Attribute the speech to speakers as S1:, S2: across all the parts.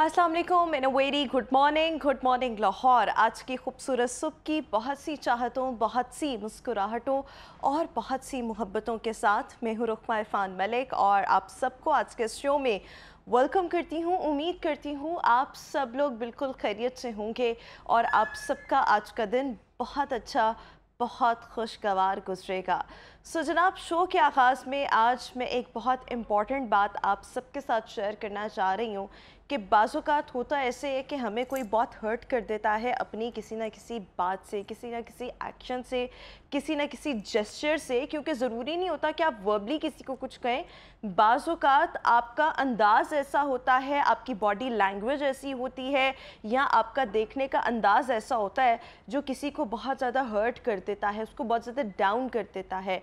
S1: वालेकुम इन very good morning good morning Lahore आज की खूबसूरत सुबह की बहुत सी चाहतों बहुत सी मुस्कुराहटों और बहुत सी मोहब्बतों के साथ मैं हूँ रुखमा इरफान मलिक और आप सबको आज के शो में वेलकम करती हूँ उम्मीद करती हूँ आप सब लोग बिल्कुल खैरियत से होंगे और आप सबका आज का दिन बहुत अच्छा बहुत खुशगवार गुजरेगा सो so, जनाब शो के आगाज़ में आज मैं एक बहुत इम्पॉर्टेंट बात आप सबके साथ शेयर करना चाह रही हूँ कि बाज़ात होता ऐसे है कि हमें कोई बहुत हर्ट कर देता है अपनी किसी ना किसी बात से किसी ना किसी एक्शन से किसी ना किसी जेस्चर से क्योंकि ज़रूरी नहीं होता कि आप वर्बली किसी को कुछ कहें बाज़ात आपका अंदाज़ ऐसा होता है आपकी बॉडी लैंग्वेज ऐसी होती है या आपका देखने का अंदाज़ ऐसा होता है जो किसी को बहुत ज़्यादा हर्ट कर देता है उसको बहुत ज़्यादा डाउन कर देता है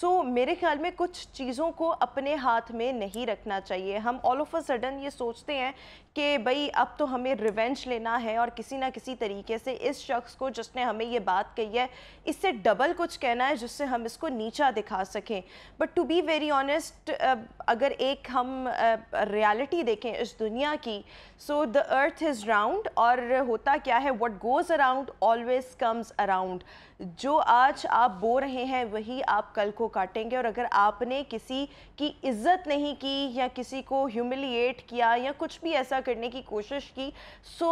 S1: सो so, मेरे ख्याल में कुछ चीज़ों को अपने हाथ में नहीं रखना चाहिए हम ऑल ऑफ अ सडन ये सोचते हैं कि भाई अब तो हमें रिवेंज लेना है और किसी ना किसी तरीके से इस शख्स को जिसने हमें ये बात कही है इससे डबल कुछ कहना है जिससे हम इसको नीचा दिखा सकें but to be very honest अगर एक हम रियलिटी uh, देखें इस दुनिया की so the earth is round और होता क्या है what goes around always comes around जो आज आप बो रहे हैं वही आप कल को को काटेंगे और अगर आपने किसी की इज्जत नहीं की या किसी को ह्यूमिलिएट किया या कुछ भी ऐसा करने की कोशिश की so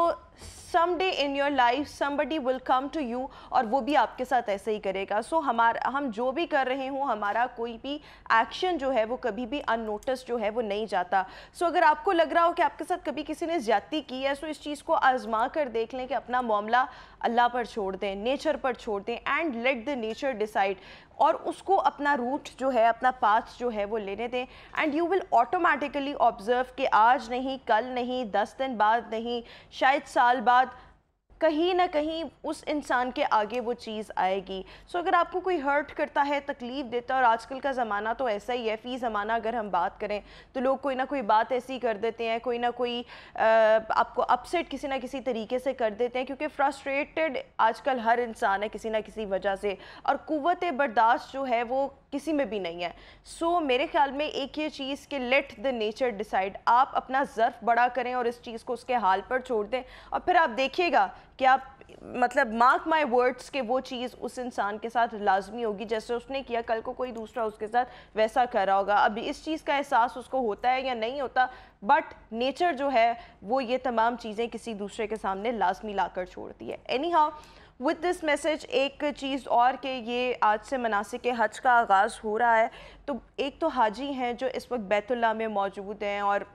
S1: someday in your life somebody will come to you और वो भी आपके साथ ऐसे ही करेगा सो so, हमारा हम जो भी कर रहे हों हमारा कोई भी एक्शन जो है वो कभी भी अनोटिस जो है वो नहीं जाता सो so, अगर आपको लग रहा हो कि आपके साथ कभी किसी ने ज्यादती की है सो so इस चीज़ को आजमा कर देख लें कि अपना मामला अल्लाह पर छोड़ दें नेचर पर छोड़ दें and let the nature decide और उसको अपना रूट जो है अपना पाथ जो है वो लेने लेने दें and you will automatically observe कि आज नहीं कल नहीं दस दिन बाद नहीं शायद साल बाद कहीं ना कहीं उस इंसान के आगे वो चीज़ आएगी सो so, अगर आपको कोई हर्ट करता है तकलीफ़ देता है और आजकल का ज़माना तो ऐसा ही है फ़ी ज़माना अगर हम बात करें तो लोग कोई ना कोई बात ऐसी कर देते हैं कोई ना कोई आपको अपसेट किसी ना किसी तरीके से कर देते हैं क्योंकि फ्रस्ट्रेटेड आजकल हर इंसान है किसी ना किसी वजह से और कुत बर्दाश्त जो है वो किसी में भी नहीं है सो so, मेरे ख्याल में एक ये चीज़ कि लेट द नेचर डिसाइड आप अपना ज़र्फ बड़ा करें और इस चीज़ को उसके हाल पर छोड़ दें और फिर आप देखिएगा कि आप मतलब मार्क माई वर्ड्स के वो चीज़ उस इंसान के साथ लाजमी होगी जैसे उसने किया कल को कोई दूसरा उसके साथ वैसा कर रहा होगा अब इस चीज़ का एहसास उसको होता है या नहीं होता बट नेचर जो है वो ये तमाम चीज़ें किसी दूसरे के सामने लाजमी ला कर छोड़ती है anyhow with this message एक चीज़ और कि ये आज से मनासिक हज का आगाज़ हो रहा है तो एक तो हाजी हैं जो इस वक्त बैतुल्ला में मौजूद हैं और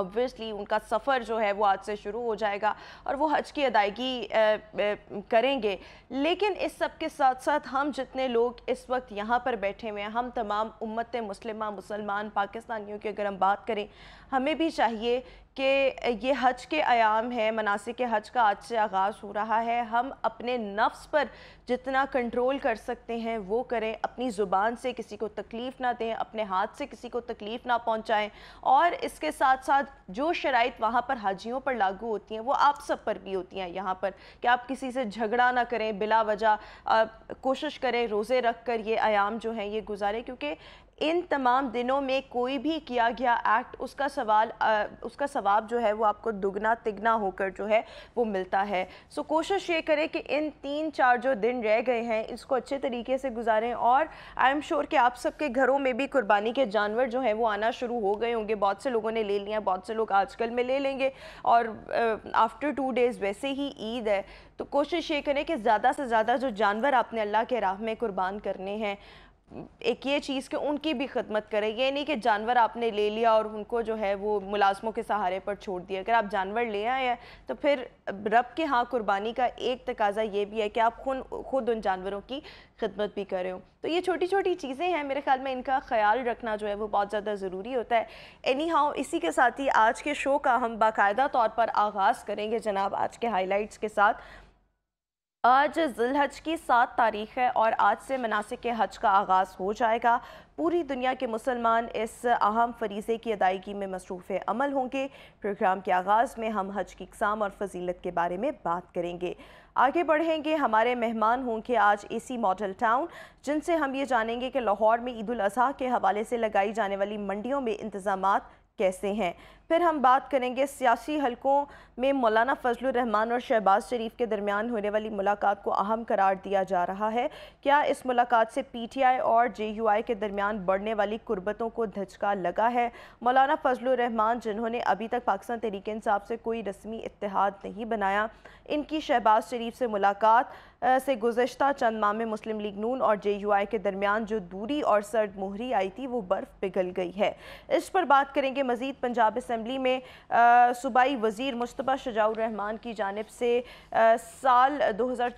S1: ऑब्वियसली उनका सफ़र जो है वो आज से शुरू हो जाएगा और वो हज की अदायगी करेंगे लेकिन इस सब के साथ साथ हम जितने लोग इस वक्त यहाँ पर बैठे हुए हैं हम तमाम उम्मत मुस्लिम मुसलमान पाकिस्तानियों की अगर हम बात करें हमें भी चाहिए कि ये हज के आयाम है मनासिक के हज का आज से आगाज़ हो रहा है हम अपने नफ्स पर जितना कंट्रोल कर सकते हैं वो करें अपनी ज़ुबान से किसी को तकलीफ़ ना दें अपने हाथ से किसी को तकलीफ़ ना पहुंचाएं और इसके साथ साथ जो शराइ वहाँ पर हाजियों पर लागू होती हैं वो आप सब पर भी होती हैं यहाँ पर कि आप किसी से झगड़ा ना करें बिला वजह कोशिश करें रोज़े रख कर ये आयाम जो हैं ये गुजारें क्योंकि इन तमाम दिनों में कोई भी किया गया एक्ट उसका सवाल आ, उसका सवाब जो है वो आपको दुगना तिगना होकर जो है वो मिलता है सो कोशिश ये करें कि इन तीन चार जो दिन रह गए हैं इसको अच्छे तरीके से गुजारें और आई एम श्योर कि आप सबके घरों में भी कुर्बानी के जानवर जो हैं वो आना शुरू हो गए होंगे बहुत से लोगों ने ले लिया बहुत से लोग आजकल में ले लेंगे और आफ्टर टू डेज़ वैसे ही ईद है तो कोशिश ये करें कि ज़्यादा से ज़्यादा जो जानवर आपने अल्लाह के राह में कुर्बान करने हैं एक ये चीज़ कि उनकी भी खदमत करें ये नहीं कि जानवर आपने ले लिया और उनको जो है वो मुलाजमों के सहारे पर छोड़ दिया अगर आप जानवर ले आए हैं तो फिर रब के हाँ कुर्बानी का एक तकाजा ये भी है कि आप खुद खुद उन जानवरों की खदमत भी कर रहे हो तो ये छोटी छोटी चीज़ें हैं मेरे ख्याल में इनका ख्याल रखना जो है वो बहुत ज़्यादा ज़रूरी होता है एनी हाउ इसी के साथ ही आज के शो का हम बाकायदा तौर पर आगाज़ करेंगे जनाब आज के हाईलाइट्स के साथ आज जिलहज की सात तारीख है और आज से मनासिक के हज का आगाज़ हो जाएगा पूरी दुनिया के मुसलमान इस अहम फरीज़े की अदायगी में मसरूफ़ अमल होंगे प्रोग्राम के आगाज़ में हम हज की इकसाम और फजीलत के बारे में बात करेंगे आगे बढ़ेंगे हमारे मेहमान होंगे आज इसी मॉडल टाउन जिनसे हम ये जानेंगे कि लाहौर में ईद अजी के हवाले से लगाई जाने वाली मंडियों में इंतज़ाम कैसे हैं फिर हम बात करेंगे सियासी हलकों में मौलाना फजल रहमान और शहबाज शरीफ के दरमियान होने वाली मुलाकात को अहम करार दिया जा रहा है क्या इस मुलाकात से पी टी आई और जे यू आई के दरमियान बढ़ने वाली कुर्बतों को धचका लगा है मौलाना फजल रहमान जिन्होंने अभी तक पाकिस्तान तहरीक इंसाफ से कोई रस्मी इतिहाद नहीं बनाया इनकी शहबाज शरीफ से मुलाकात से गुजशत चंद माह में मुस्लिम लीग नून और जे यू आई के दरमियान जो दूरी और सर्द मोहरी आई थी वो बर्फ़ पिघल गई है इस पर बात करेंगे मजीद पंजाब असम्बली में सूबाई वजीर मुशतबा शजाउररहमान की जानब से आ, साल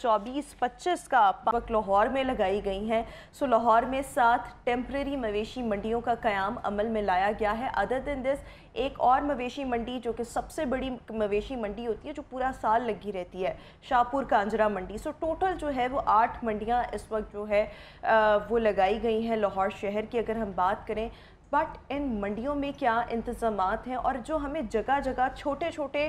S1: चौबीस पच्चीस का वक्त लाहौर में लगाई गई हैं सो लाहौर में सात टेम्प्रेरी मवेशी मंडियों का क्याम अमल में लाया गया है अदर दिन दिस एक और मवेशी मंडी जो कि सबसे बड़ी मवेशी मंडी होती है जो पूरा साल लगी रहती है शाहपुर कांजरा मंडी सो टोटल जो है वो आठ मंडियाँ इस वक्त जो है वो लगाई गई हैं लाहौर शहर की अगर हम बात करें बट इन मंडियों में क्या इंतज़ाम हैं और जो हमें जगह जगह छोटे छोटे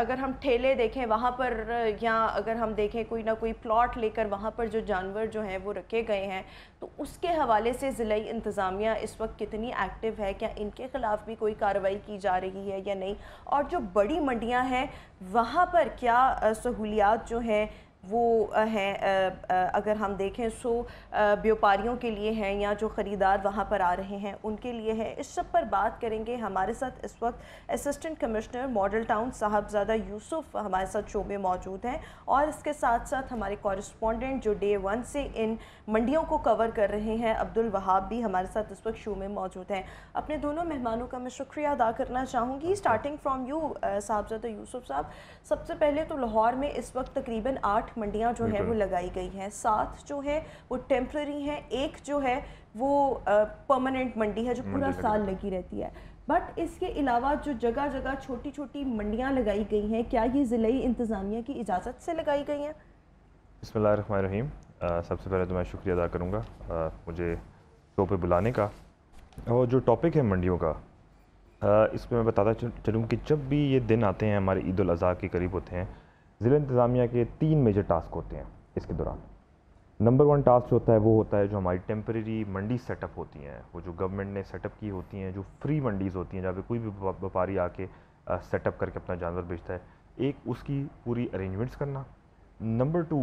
S1: अगर हम ठेले देखें वहाँ पर या अगर हम देखें कोई ना कोई प्लॉट लेकर वहाँ पर जो जानवर जो हैं वो रखे गए हैं तो उसके हवाले से ज़िलाई इंतज़ामिया इस वक्त कितनी एक्टिव है क्या इनके ख़िलाफ़ भी कोई कार्रवाई की जा रही है या नहीं और जो बड़ी मंडियाँ हैं वहाँ पर क्या सहूलियात जो हैं वो हैं अगर हम देखें सो व्यापारियों के लिए हैं या जो ख़रीदार वहाँ पर आ रहे हैं उनके लिए है इस सब पर बात करेंगे हमारे साथ इस वक्त assistant commissioner Model Town Sahibzada Yusuf हमारे साथ शो में मौजूद हैं और इसके साथ साथ हमारे कॉरस्पॉन्डेंट जो डे वन से इन मंडियों को कवर कर रहे हैं अब्दुल वहाब भी हमारे साथ इस वक्त शो में मौजूद हैं अपने दोनों मेहमानों का मैं शुक्रिया अदा करना चाहूँगी starting from you Sahibzada Yusuf साहब सबसे पहले तो लाहौर में इस वक्त तकरीबन आठ आठ मंडियाँ जो है वो लगाई गई हैं सात जो है वो टेम्प्ररी हैं एक जो है वो परमानेंट मंडी है जो पूरा साल लगी रहती है बट इसके अलावा जो जगह जगह छोटी छोटी मंडियाँ लगाई गई हैं क्या ये ज़िले इंतज़ामिया की इजाज़त से लगाई गई हैं
S2: बसमीम सबसे पहले तो मैं शुक्रिया अदा करूँगा मुझे शो पर बुलाने का और जो टॉपिक है मंडियों का पर मैं बताता चलूँ कि जब भी ये दिन आते हैं हमारे ईद अज़ी के करीब होते हैं ज़िला इंतज़ामिया के तीन मेजर टास्क होते हैं इसके दौरान नंबर वन टास्क होता है वो होता है जो हमारी टेम्प्रेरी मंडी सेटअप होती हैं वो जो गवर्नमेंट ने सेटअप की होती हैं जो फ्री मंडीज़ होती हैं जहाँ पे कोई भी व्यापारी आके सेटअप करके अपना जानवर बेचता है एक उसकी पूरी अरेंजमेंट्स करना नंबर टू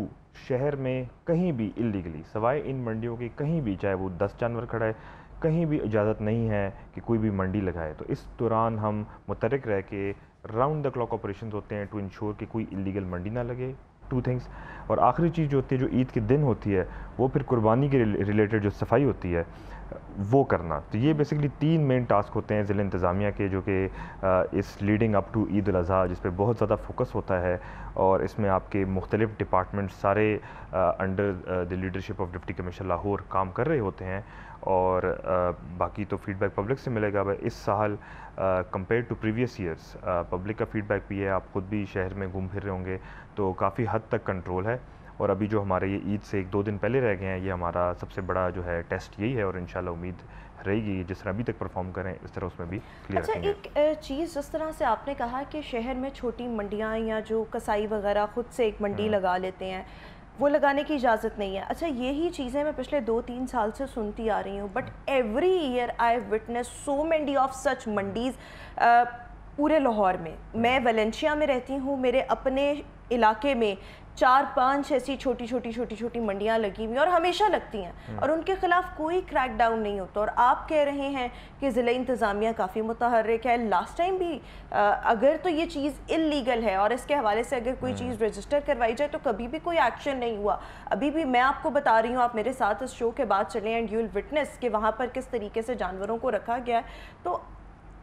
S2: शहर में कहीं भी इलीगली सवाए इन मंडियों के कहीं भी चाहे वो दस जानवर खड़ा है कहीं भी इजाज़त नहीं है कि कोई भी मंडी लगाए तो इस दौरान हम मुतरक रह के राउंड द क्लॉक ऑपरेशन होते हैं टू इंश्योर कि कोई इलीगल मंडी ना लगे टू थिंग्स और आखिरी चीज़ जो होती है जो ईद के दिन होती है वो फिर कुर्बानी के रिलेटेड जो सफाई होती है वो करना तो ये बेसिकली तीन मेन टास्क होते हैं ज़िले इंतज़ामिया के जो कि इस लीडिंग अप टू ईद अजी जिस पर बहुत ज़्यादा फोकस होता है और इसमें आपके मुख्तलिफ डिपार्टमेंट्स सारे under the leadership of deputy commissioner Lahore काम कर रहे होते हैं और आ, बाकी तो फीडबैक पब्लिक से मिलेगा भाई इस साल compare to previous years public का फीडबैक भी है आप खुद भी शहर में घूम फिर रहे होंगे तो काफ़ी हद तक कंट्रोल है और अभी जो हमारे ये ईद से एक दो दिन पहले रह गए हैं ये हमारा सबसे बड़ा जो है टेस्ट यही है और इन उम्मीद रहेगी जिस तरह अभी तक परफॉर्म करें इस तरह उसमें भी क्लियर अच्छा
S1: एक चीज़ जिस तरह से आपने कहा कि शहर में छोटी मंडियाँ या जो कसाई वगैरह ख़ुद से एक मंडी हम्म। लगा लेते हैं वो लगाने की इजाज़त नहीं है अच्छा यही चीज़ें मैं पिछले दो तीन साल से सुनती आ रही हूँ but every year I witness so many of such mandis पूरे लाहौर में मैं वलेंशिया में रहती हूँ मेरे अपने इलाके में चार पांच ऐसी छोटी छोटी छोटी छोटी मंडियां लगी हुई और हमेशा लगती हैं हम्म। और उनके खिलाफ कोई क्रैक डाउन नहीं होता और आप कह रहे हैं कि ज़िले इंतज़ामिया काफ़ी मुतहरक है लास्ट टाइम भी आ, अगर तो ये चीज़ इलीगल है और इसके हवाले से अगर कोई चीज़ रजिस्टर हम्म। करवाई जाए तो कभी भी कोई एक्शन नहीं हुआ अभी भी मैं आपको बता रही हूँ आप मेरे साथ इस शो के बाद चलें एंड यू विल विटनेस कि वहाँ पर किस तरीके से जानवरों को रखा गया है तो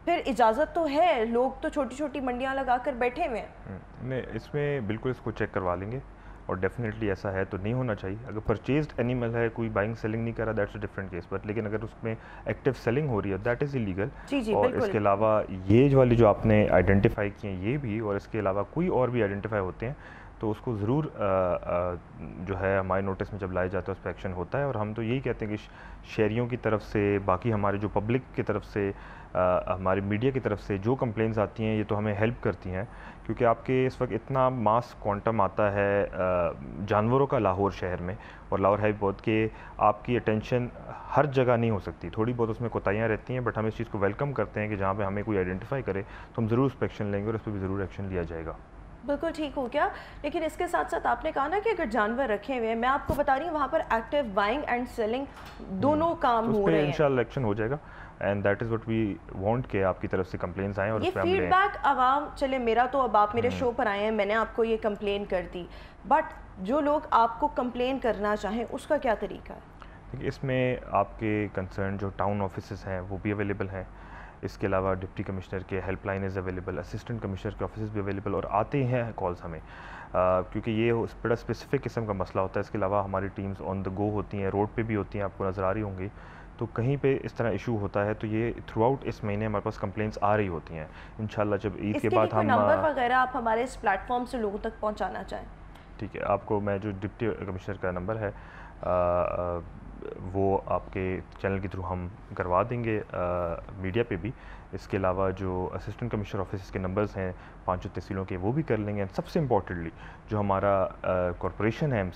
S1: फिर इजाज़त तो है लोग तो छोटी छोटी मंडियाँ लगा कर बैठे हुए हैं
S2: हम्म, नहीं इसमें बिल्कुल इसको चेक करवा लेंगे और डेफिनेटली ऐसा है तो नहीं होना चाहिए अगर परचेज एनिमल है कोई बाइंग सेलिंग नहीं कर रहा दैट्स डिफरेंट केस बट लेकिन अगर उसमें एक्टिव सेलिंग हो रही है दैट इज़ इलीगल और इसके अलावा ये वाली जो आपने आइडेंटिफाई किए ये भी और इसके अलावा कोई और भी आइडेंटिफाई होते हैं तो उसको ज़रूर जो है हमारे नोटिस में जब लाया जाता है उस पर एक्शन होता है और हम तो यही कहते हैं कि शहरीों की तरफ से बाकी हमारे जो पब्लिक की तरफ से हमारे मीडिया की तरफ से जो कंप्लेंट्स आती हैं ये तो हमें हेल्प करती हैं क्योंकि आपके इस वक्त इतना मास क्वांटम आता है जानवरों का लाहौर शहर में और लाहौर है बहुत कि आपकी अटेंशन हर जगह नहीं हो सकती थोड़ी बहुत उसमें कोताहियाँ रहती हैं बट हम इस चीज़ को वेलकम करते हैं कि जहाँ पर हमें कोई आइडेंटिफाई करे तो हम ज़रूर उस पर एक्शन लेंगे और उस पर भी ज़रूर एक्शन लिया जाएगा
S1: बिल्कुल ठीक हो गया लेकिन इसके साथ साथ आपने कहा ना कि अगर जानवर रखे हुए हैं मैं आपको बता रही हूँ वहाँ पर एक्टिव बाइंग एंड सेलिंग दोनों हम्म। काम तो हो रहे हैं
S2: एक्शन हो जाएगा and that is what we want के आपकी तरफ से कंप्लेंट्स आए और ये फीडबैक
S1: आवाम चले मेरा तो अब आप मेरे शो हम्म। पर आए हैं मैंने आपको ये कंप्लेन कर दी बट जो लोग आपको कंप्लेन करना चाहें उसका क्या तरीका है
S2: इसमें आपके कंसर्न जो टाउन ऑफिस हैं वो भी अवेलेबल हैं इसके अलावा डिप्टी कमिश्नर के helpline is available assistant commissioner के ऑफिस भी अवेलेबल और आते हैं कॉल्स हमें क्योंकि ये बड़ा स्पेसिफिक किस्म का मसला होता है इसके अलावा हमारी टीम्स ऑन द गो होती हैं रोड पे भी होती हैं आपको नज़र आ रही होंगी तो कहीं पे इस तरह इशू होता है तो ये थ्रू आउट इस महीने हमारे पास कंप्लेंट्स आ रही होती हैं इन जब ईद के बाद हम नंबर
S1: वगैरह आप हमारे इस प्लेटफॉर्म से लोगों तक पहुँचाना चाहें
S2: ठीक है आपको मैं जो डिप्टी कमिश्नर का नंबर है वो आपके चैनल के थ्रू हम करवा देंगे मीडिया पे भी इसके अलावा जो असिस्टेंट कमिश्नर ऑफिस के नंबर्स हैं पाँचों तहसीलों के वो भी कर लेंगे एंड सबसे इम्पॉर्टेंटली जो हमारा कॉरपोरेशन है एम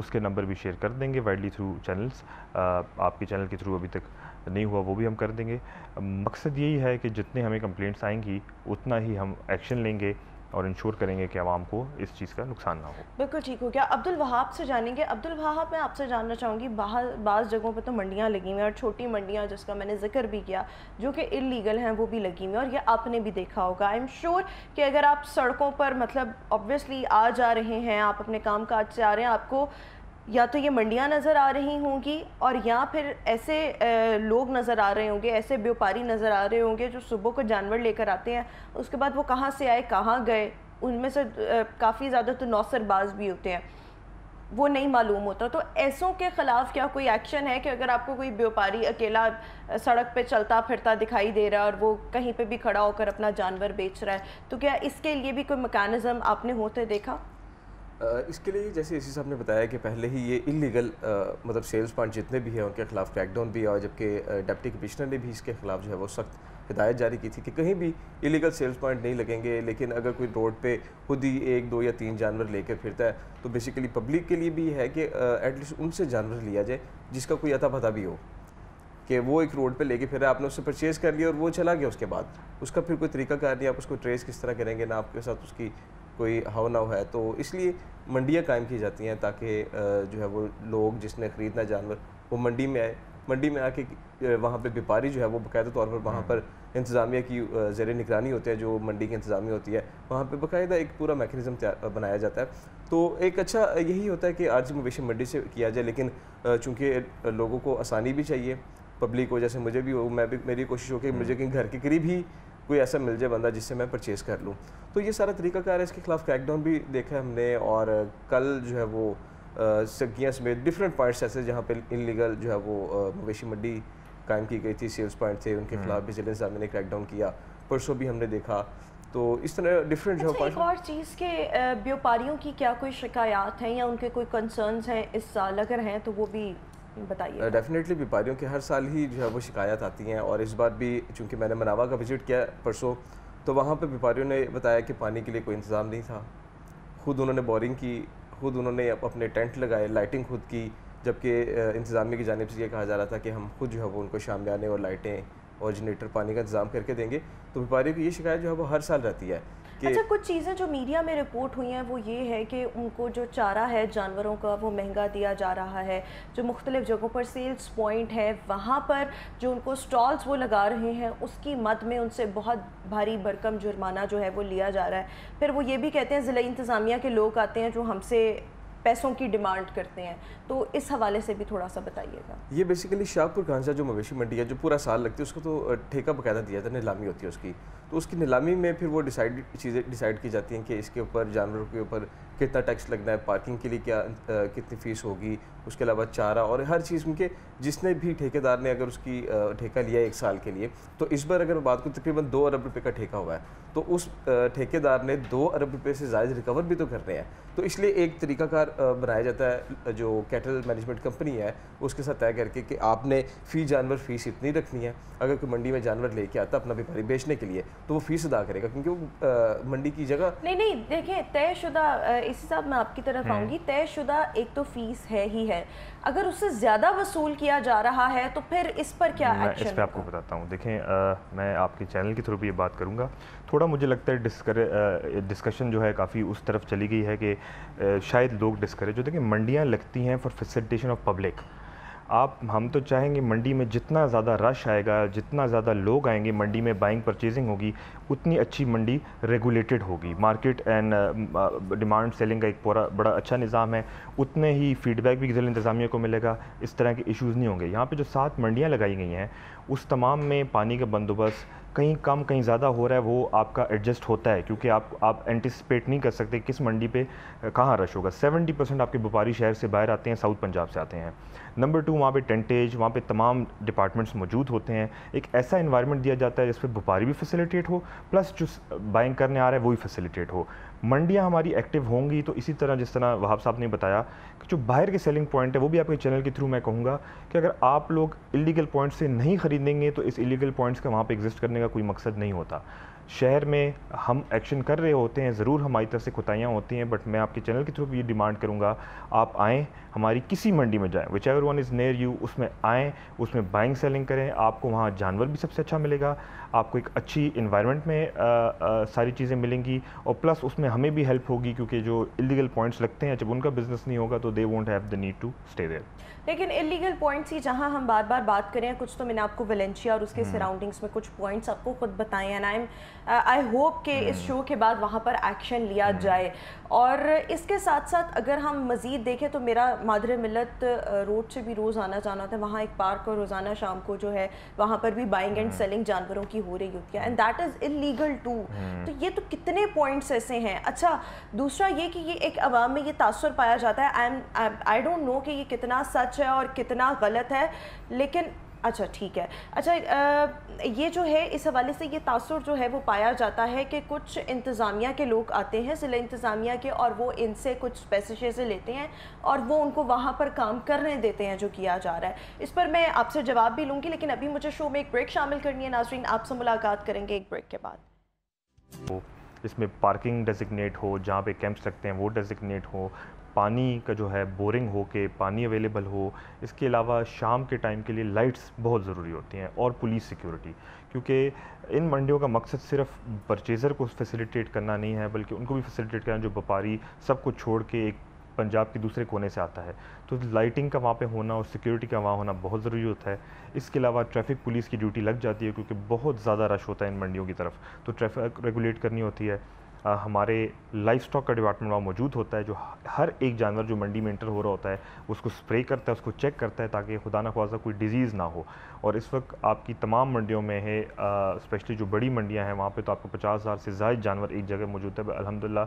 S2: उसके नंबर भी शेयर कर देंगे वाइडली थ्रू चैनल्स आपके चैनल के थ्रू अभी तक नहीं हुआ वो भी हम कर देंगे मकसद यही है कि जितने हमें कंप्लेंट्स आएंगी उतना ही हम एक्शन लेंगे और इंश्योर करेंगे कि आवाम को इस चीज़ का नुकसान ना हो
S1: बिल्कुल ठीक हो गया अब्दुल वहाब से जानेंगे अब्दुल वहाब मैं आपसे जानना चाहूँगी बाहर बाज़ जगहों पर तो मंडियाँ लगी हुई हैं और छोटी मंडियाँ जिसका मैंने जिक्र भी किया जो कि इलीगल हैं वो भी लगी हुई हैं और ये आपने भी देखा होगा आई एम श्योर कि अगर आप सड़कों पर मतलब ऑब्वियसली आ जा रहे हैं आप अपने काम काज से आ रहे हैं आपको या तो ये मंडियाँ नज़र आ रही होंगी और या फिर ऐसे लोग नज़र आ रहे होंगे ऐसे व्यापारी नज़र आ रहे होंगे जो सुबह को जानवर लेकर आते हैं उसके बाद वो कहाँ से आए कहाँ गए उनमें से काफ़ी ज़्यादा तो नौसरबाज भी होते हैं वो नहीं मालूम होता तो ऐसों के ख़िलाफ़ क्या कोई एक्शन है कि अगर आपको कोई व्यापारी अकेला सड़क पे चलता फिरता दिखाई दे रहा है और वो कहीं पे भी खड़ा होकर अपना जानवर बेच रहा है तो क्या इसके लिए भी कोई मकानिज़म आपने होते देखा
S3: इसके लिए जैसे इसी साहब ने बताया कि पहले ही ये इलीगल मतलब सेल्स पॉइंट जितने भी हैं उनके खिलाफ क्रैकडाउन भी है और जबकि डिप्टी कमिश्नर ने भी इसके खिलाफ जो है वो सख्त हिदायत जारी की थी कि कहीं भी इलीगल सेल्स पॉइंट नहीं लगेंगे लेकिन अगर कोई रोड पे खुद ही एक दो या तीन जानवर लेकर फिरता है तो बेसिकली पब्लिक के लिए भी है कि एटलीस्ट उनसे जानवर लिया जाए जिसका कोई अता पता भी हो कि वो एक रोड पे लेके फिर आपने उससे परचेज़ कर लिया और वो चला गया उसके बाद उसका फिर कोई तरीका कार दिया आप उसको ट्रेस किस तरह करेंगे ना आपके साथ उसकी कोई हव नव है तो इसलिए मंडियाँ कायम की जाती हैं ताकि जो है वो लोग जिसने ख़रीदना जानवर वो मंडी में आए मंडी में आके वहाँ पे व्यापारी जो है वो बाकायदा तौर पर वहाँ हाँ। पर इंतज़ामिया की जेर निगरानी होती है जो मंडी की इंतज़ामिया होती है वहाँ पे बाकायदा एक पूरा मेकनिज़म बनाया जाता है तो एक अच्छा यही होता है कि आज मवेशी मंडी से किया जाए लेकिन चूँकि लोगों को आसानी भी चाहिए पब्लिक को जैसे मुझे भी हो मैं भी मेरी कोशिश हो कि हाँ। मुझे कहीं घर के करीब ही कोई ऐसा मिल जाए बंदा जिससे मैं परचेज़ कर लूँ तो ये सारा तरीका कार है इसके खिलाफ क्रैकडाउन भी देखा है हमने और कल जो है वो सग्गियाँ समेत डिफरेंट पॉइंट्स ऐसे जहाँ पे इलीगल जो है वो मवेशी मंडी कायम की गई थी सेल्स पॉइंट थे उनके हम्म। खिलाफ विजिलेंस आर्मी ने क्रैकडाउन किया परसों भी हमने देखा तो इस तरह डिफरेंट अच्छा, एक और
S1: चीज़ के व्यापारियों की क्या कोई शिकायत हैं या उनके कोई कंसर्न्स हैं इस साल अगर हैं तो वो भी बताइए
S3: डेफिनेटली uh, तो। व्यापारियों के हर साल ही जो है वो शिकायत आती हैं और इस बार भी चूँकि मैंने मनावा का विज़िट किया परसों तो वहाँ पर व्यापारियों ने बताया कि पानी के लिए कोई इंतज़ाम नहीं था खुद उन्होंने बोरिंग की खुद उन्होंने अपने टेंट लगाए लाइटिंग खुद की जबकि uh, इंतज़ामी की जानब से ये कहा जा रहा था कि हम खुद जो है वो उनको शाम आने और लाइटें और जनरेटर पानी का इंतज़ाम करके देंगे तो व्यापारियों की ये शिकायत जो है वो हर साल रहती है अच्छा
S1: कुछ चीज़ें जो मीडिया में रिपोर्ट हुई हैं वो ये है कि उनको जो चारा है जानवरों का वो महंगा दिया जा रहा है जो मुख्तलिफ जगहों पर सेल्स पॉइंट है वहाँ पर जो उनको स्टॉल्स वो लगा रहे हैं उसकी मद में उनसे बहुत भारी भरकम जुर्माना जो है वो लिया जा रहा है फिर वो ये भी कहते हैं ज़िला इंतज़ामिया के लोग आते हैं जो हमसे पैसों की डिमांड करते हैं तो इस हवाले से भी थोड़ा सा बताइएगा
S3: ये बेसिकली शाहपुर खानसा जो मवेशी मंडी है जो पूरा साल लगती है उसको तो ठेका बकायदा दिया जाता है नीलामी होती है उसकी तो उसकी नीलामी में फिर वो डिसाइड चीज़ें डिसाइड की जाती हैं कि इसके ऊपर जानवरों के ऊपर कितना टैक्स लगना है पार्किंग के लिए क्या आ, कितनी फ़ीस होगी उसके अलावा चारा और हर चीज़ उनके जिसने भी ठेकेदार ने अगर उसकी ठेका लिया है एक साल के लिए तो इस बार अगर बात करूँ तकरीबन दो अरब रुपये का ठेका हुआ है तो उस ठेकेदार ने दो अरब रुपये से ज़्यादा रिकवर भी तो कर रहे हैं तो इसलिए एक तरीकाकार बनाया जाता है जो कैटल मैनेजमेंट कंपनी है उसके साथ तय करके कि आपने फ़ी जानवर फ़ीस इतनी रखनी है अगर कोई मंडी में जानवर लेके आता अपना व्यापारी बेचने के लिए तो वो फ़ीस अदा करेगा क्योंकि वो मंडी की जगह
S1: नहीं नहीं देखिए तयशुदा इसी साहब मैं आपकी तरफ हम्म। आऊँगी तयशुदा एक तो फीस है ही है अगर उससे ज़्यादा वसूल किया जा रहा है तो फिर इस पर क्या मैं इस पर
S2: आपको बताता हूँ देखें आ, मैं आपके चैनल के थ्रू भी ये बात करूँगा थोड़ा मुझे लगता है डिस्कर डिस्कशन जो है काफ़ी उस तरफ चली गई है कि शायद लोग डिस्करेज जो देखें मंडियाँ लगती हैं फॉर फेसिलिटेशन ऑफ पब्लिक आप हम तो चाहेंगे मंडी में जितना ज़्यादा रश आएगा जितना ज़्यादा लोग आएंगे मंडी में बाइंग परचेजिंग होगी उतनी अच्छी मंडी रेगुलेटेड होगी मार्केट एंड डिमांड सेलिंग का एक पूरा बड़ा अच्छा निज़ाम है उतने ही फीडबैक भी ज़िला इंतज़ामिया को मिलेगा इस तरह के इश्यूज़ नहीं होंगे यहाँ पर जो सात मंडियाँ लगाई गई हैं उस तमाम में पानी का बंदोबस्त कहीं कम कहीं ज़्यादा हो रहा है वो आपका एडजस्ट होता है क्योंकि आप आप एंटिसिपेट नहीं कर सकते किस मंडी पे कहाँ रश होगा 70 परसेंट आपके व्यापारी शहर से बाहर आते हैं साउथ पंजाब से आते हैं नंबर टू वहाँ पे टेंटेज वहाँ पे तमाम डिपार्टमेंट्स मौजूद होते हैं एक ऐसा इन्वायरमेंट दिया जाता है जिस पर व्यापारी भी फैसिलिटेट हो प्लस जो बाइंग करने आ रहा है वही फैसिलिटेट हो मंडियाँ हमारी एक्टिव होंगी तो इसी तरह जिस तरह वहाब साहब ने बताया कि जो बाहर के सेलिंग पॉइंट है वो भी आपके चैनल के थ्रू मैं कहूँगा कि अगर आप लोग इलीगल पॉइंट से नहीं ख़रीदेंगे तो इस इलीगल पॉइंट्स का वहाँ पर एग्जिस्ट करने का कोई मकसद नहीं होता शहर में हम एक्शन कर रहे होते हैं ज़रूर हमारी तरफ से कोताहियाँ होती हैं बट मैं आपके चैनल के थ्रू भी ये डिमांड करूँगा आप आएँ हमारी किसी मंडी में जाएँ whichever one is near you उसमें आएँ उसमें बाइंग सेलिंग करें आपको वहाँ जानवर भी सबसे अच्छा मिलेगा आपको एक अच्छी इन्वायरमेंट में आ, आ, सारी चीज़ें मिलेंगी और प्लस उसमें हमें भी हेल्प होगी क्योंकि जो इलीगल पॉइंट्स लगते हैं जब उनका बिजनेस नहीं होगा तो they won't have the need to stay there
S1: लेकिन इलीगल पॉइंट्स ही जहाँ हम बार बार बात करें कुछ तो मैंने आपको वेलेंशिया और उसके सराउंडिंग्स हम्म। में कुछ पॉइंट्स आपको खुद बताएं and I am I uh, hope कि इस शो hmm. के बाद वहाँ पर एक्शन लिया hmm. जाए और इसके साथ साथ अगर हम मज़ीद देखें तो मेरा मादर मिलत रोड uh, से भी रोज़ आना जाना होता है वहाँ एक पार्क और रोज़ाना शाम को जो है वहाँ पर भी बाइंग एंड सेलिंग जानवरों की हो रही होती है and that is illegal too तो ये तो कितने पॉइंट्स ऐसे हैं अच्छा दूसरा ये कि ये एक आवाम में ये तासर पाया जाता है I am I don't know कि ये कितना सच है और कितना गलत है लेकिन अच्छा ठीक है अच्छा ये जो है इस हवाले से ये तासर जो है वो पाया जाता है कि कुछ इंतज़ामिया के लोग आते हैं ज़िला इंतज़ामिया के और वो इनसे कुछ पैसे शैसे लेते हैं और वो उनको वहाँ पर काम करने देते हैं जो किया जा रहा है इस पर मैं आपसे जवाब भी लूँगी लेकिन अभी मुझे शो में एक ब्रेक शामिल करनी है नाजरीन आपसे मुलाकात करेंगे एक ब्रेक के
S2: बाद इसमें पार्किंग डेजिग्नेट हो जहाँ पे कैंप्स लगते हैं वो डेजिग्नेट हो पानी का जो है बोरिंग हो के पानी अवेलेबल हो इसके अलावा शाम के टाइम के लिए लाइट्स बहुत ज़रूरी होती हैं और पुलिस सिक्योरिटी क्योंकि इन मंडियों का मकसद सिर्फ परचेज़र को फैसिलिटेट करना नहीं है बल्कि उनको भी फैसिलिटेट करना जो व्यापारी सब कुछ छोड़ के एक पंजाब के दूसरे कोने से आता है तो लाइटिंग का वहाँ पे होना और सिक्योरिटी का वहाँ होना बहुत ज़रूरी होता है इसके अलावा ट्रैफिक पुलिस की ड्यूटी लग जाती है क्योंकि बहुत ज़्यादा रश होता है इन मंडियों की तरफ तो ट्रैफिक रेगुलेट करनी होती है आ, हमारे लाइफ स्टॉक का डिपार्टमेंट वहाँ मौजूद होता है जो हर एक जानवर जो मंडी में इंटर हो रहा होता है उसको स्प्रे करता है उसको चेक करता है ताकि खुदा न खासा कोई डिजीज़ ना हो और इस वक्त आपकी तमाम मंडियों में है स्पेशली जो बड़ी मंडियाँ हैं वहाँ पर तो आपको पचास हज़ार से ज़ायद जानवर एक जगह मौजूद है अलहमदिल्ला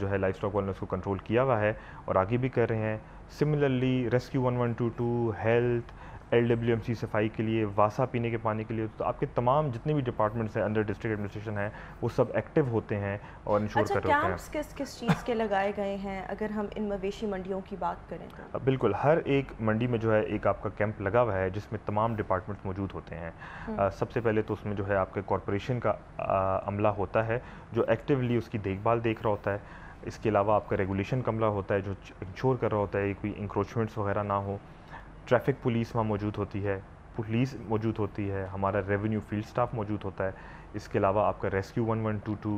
S2: जो है लाइफ स्टॉक वालों ने उसको कंट्रोल किया हुआ है और आगे भी कर रहे हैं similarly rescue one one two two health L W M C सफाई के लिए वासा पीने के पानी के लिए तो आपके तमाम जितने भी डिपार्टमेंट्स हैं अंडर डिस्ट्रिक्ट एडमिनिस्ट्रेशन है वो सब एक्टिव होते हैं और इंश्योर अच्छा, कर होते हैं
S1: किस किस चीज़ के लगाए गए हैं अगर हम इन मवेशी मंडियों की बात करें
S2: तो बिल्कुल हर एक मंडी में जो है एक आपका कैंप लगा हुआ है जिसमें तमाम डिपार्टमेंट्स मौजूद होते हैं हम्म। सबसे पहले तो उसमें जो है आपके कॉरपोरेशन का अमला होता है जो एक्टिवली उसकी देखभाल देख रहा होता है इसके अलावा आपका रेगुलेशन कमला होता है जो इंश्योर कर रहा होता है कोई इंक्रोचमेंट्स वगैरह ना हो ट्रैफिक पुलिस वहाँ मौजूद होती है पुलिस मौजूद होती है हमारा रेवेन्यू फील्ड स्टाफ मौजूद होता है इसके अलावा आपका rescue one one two two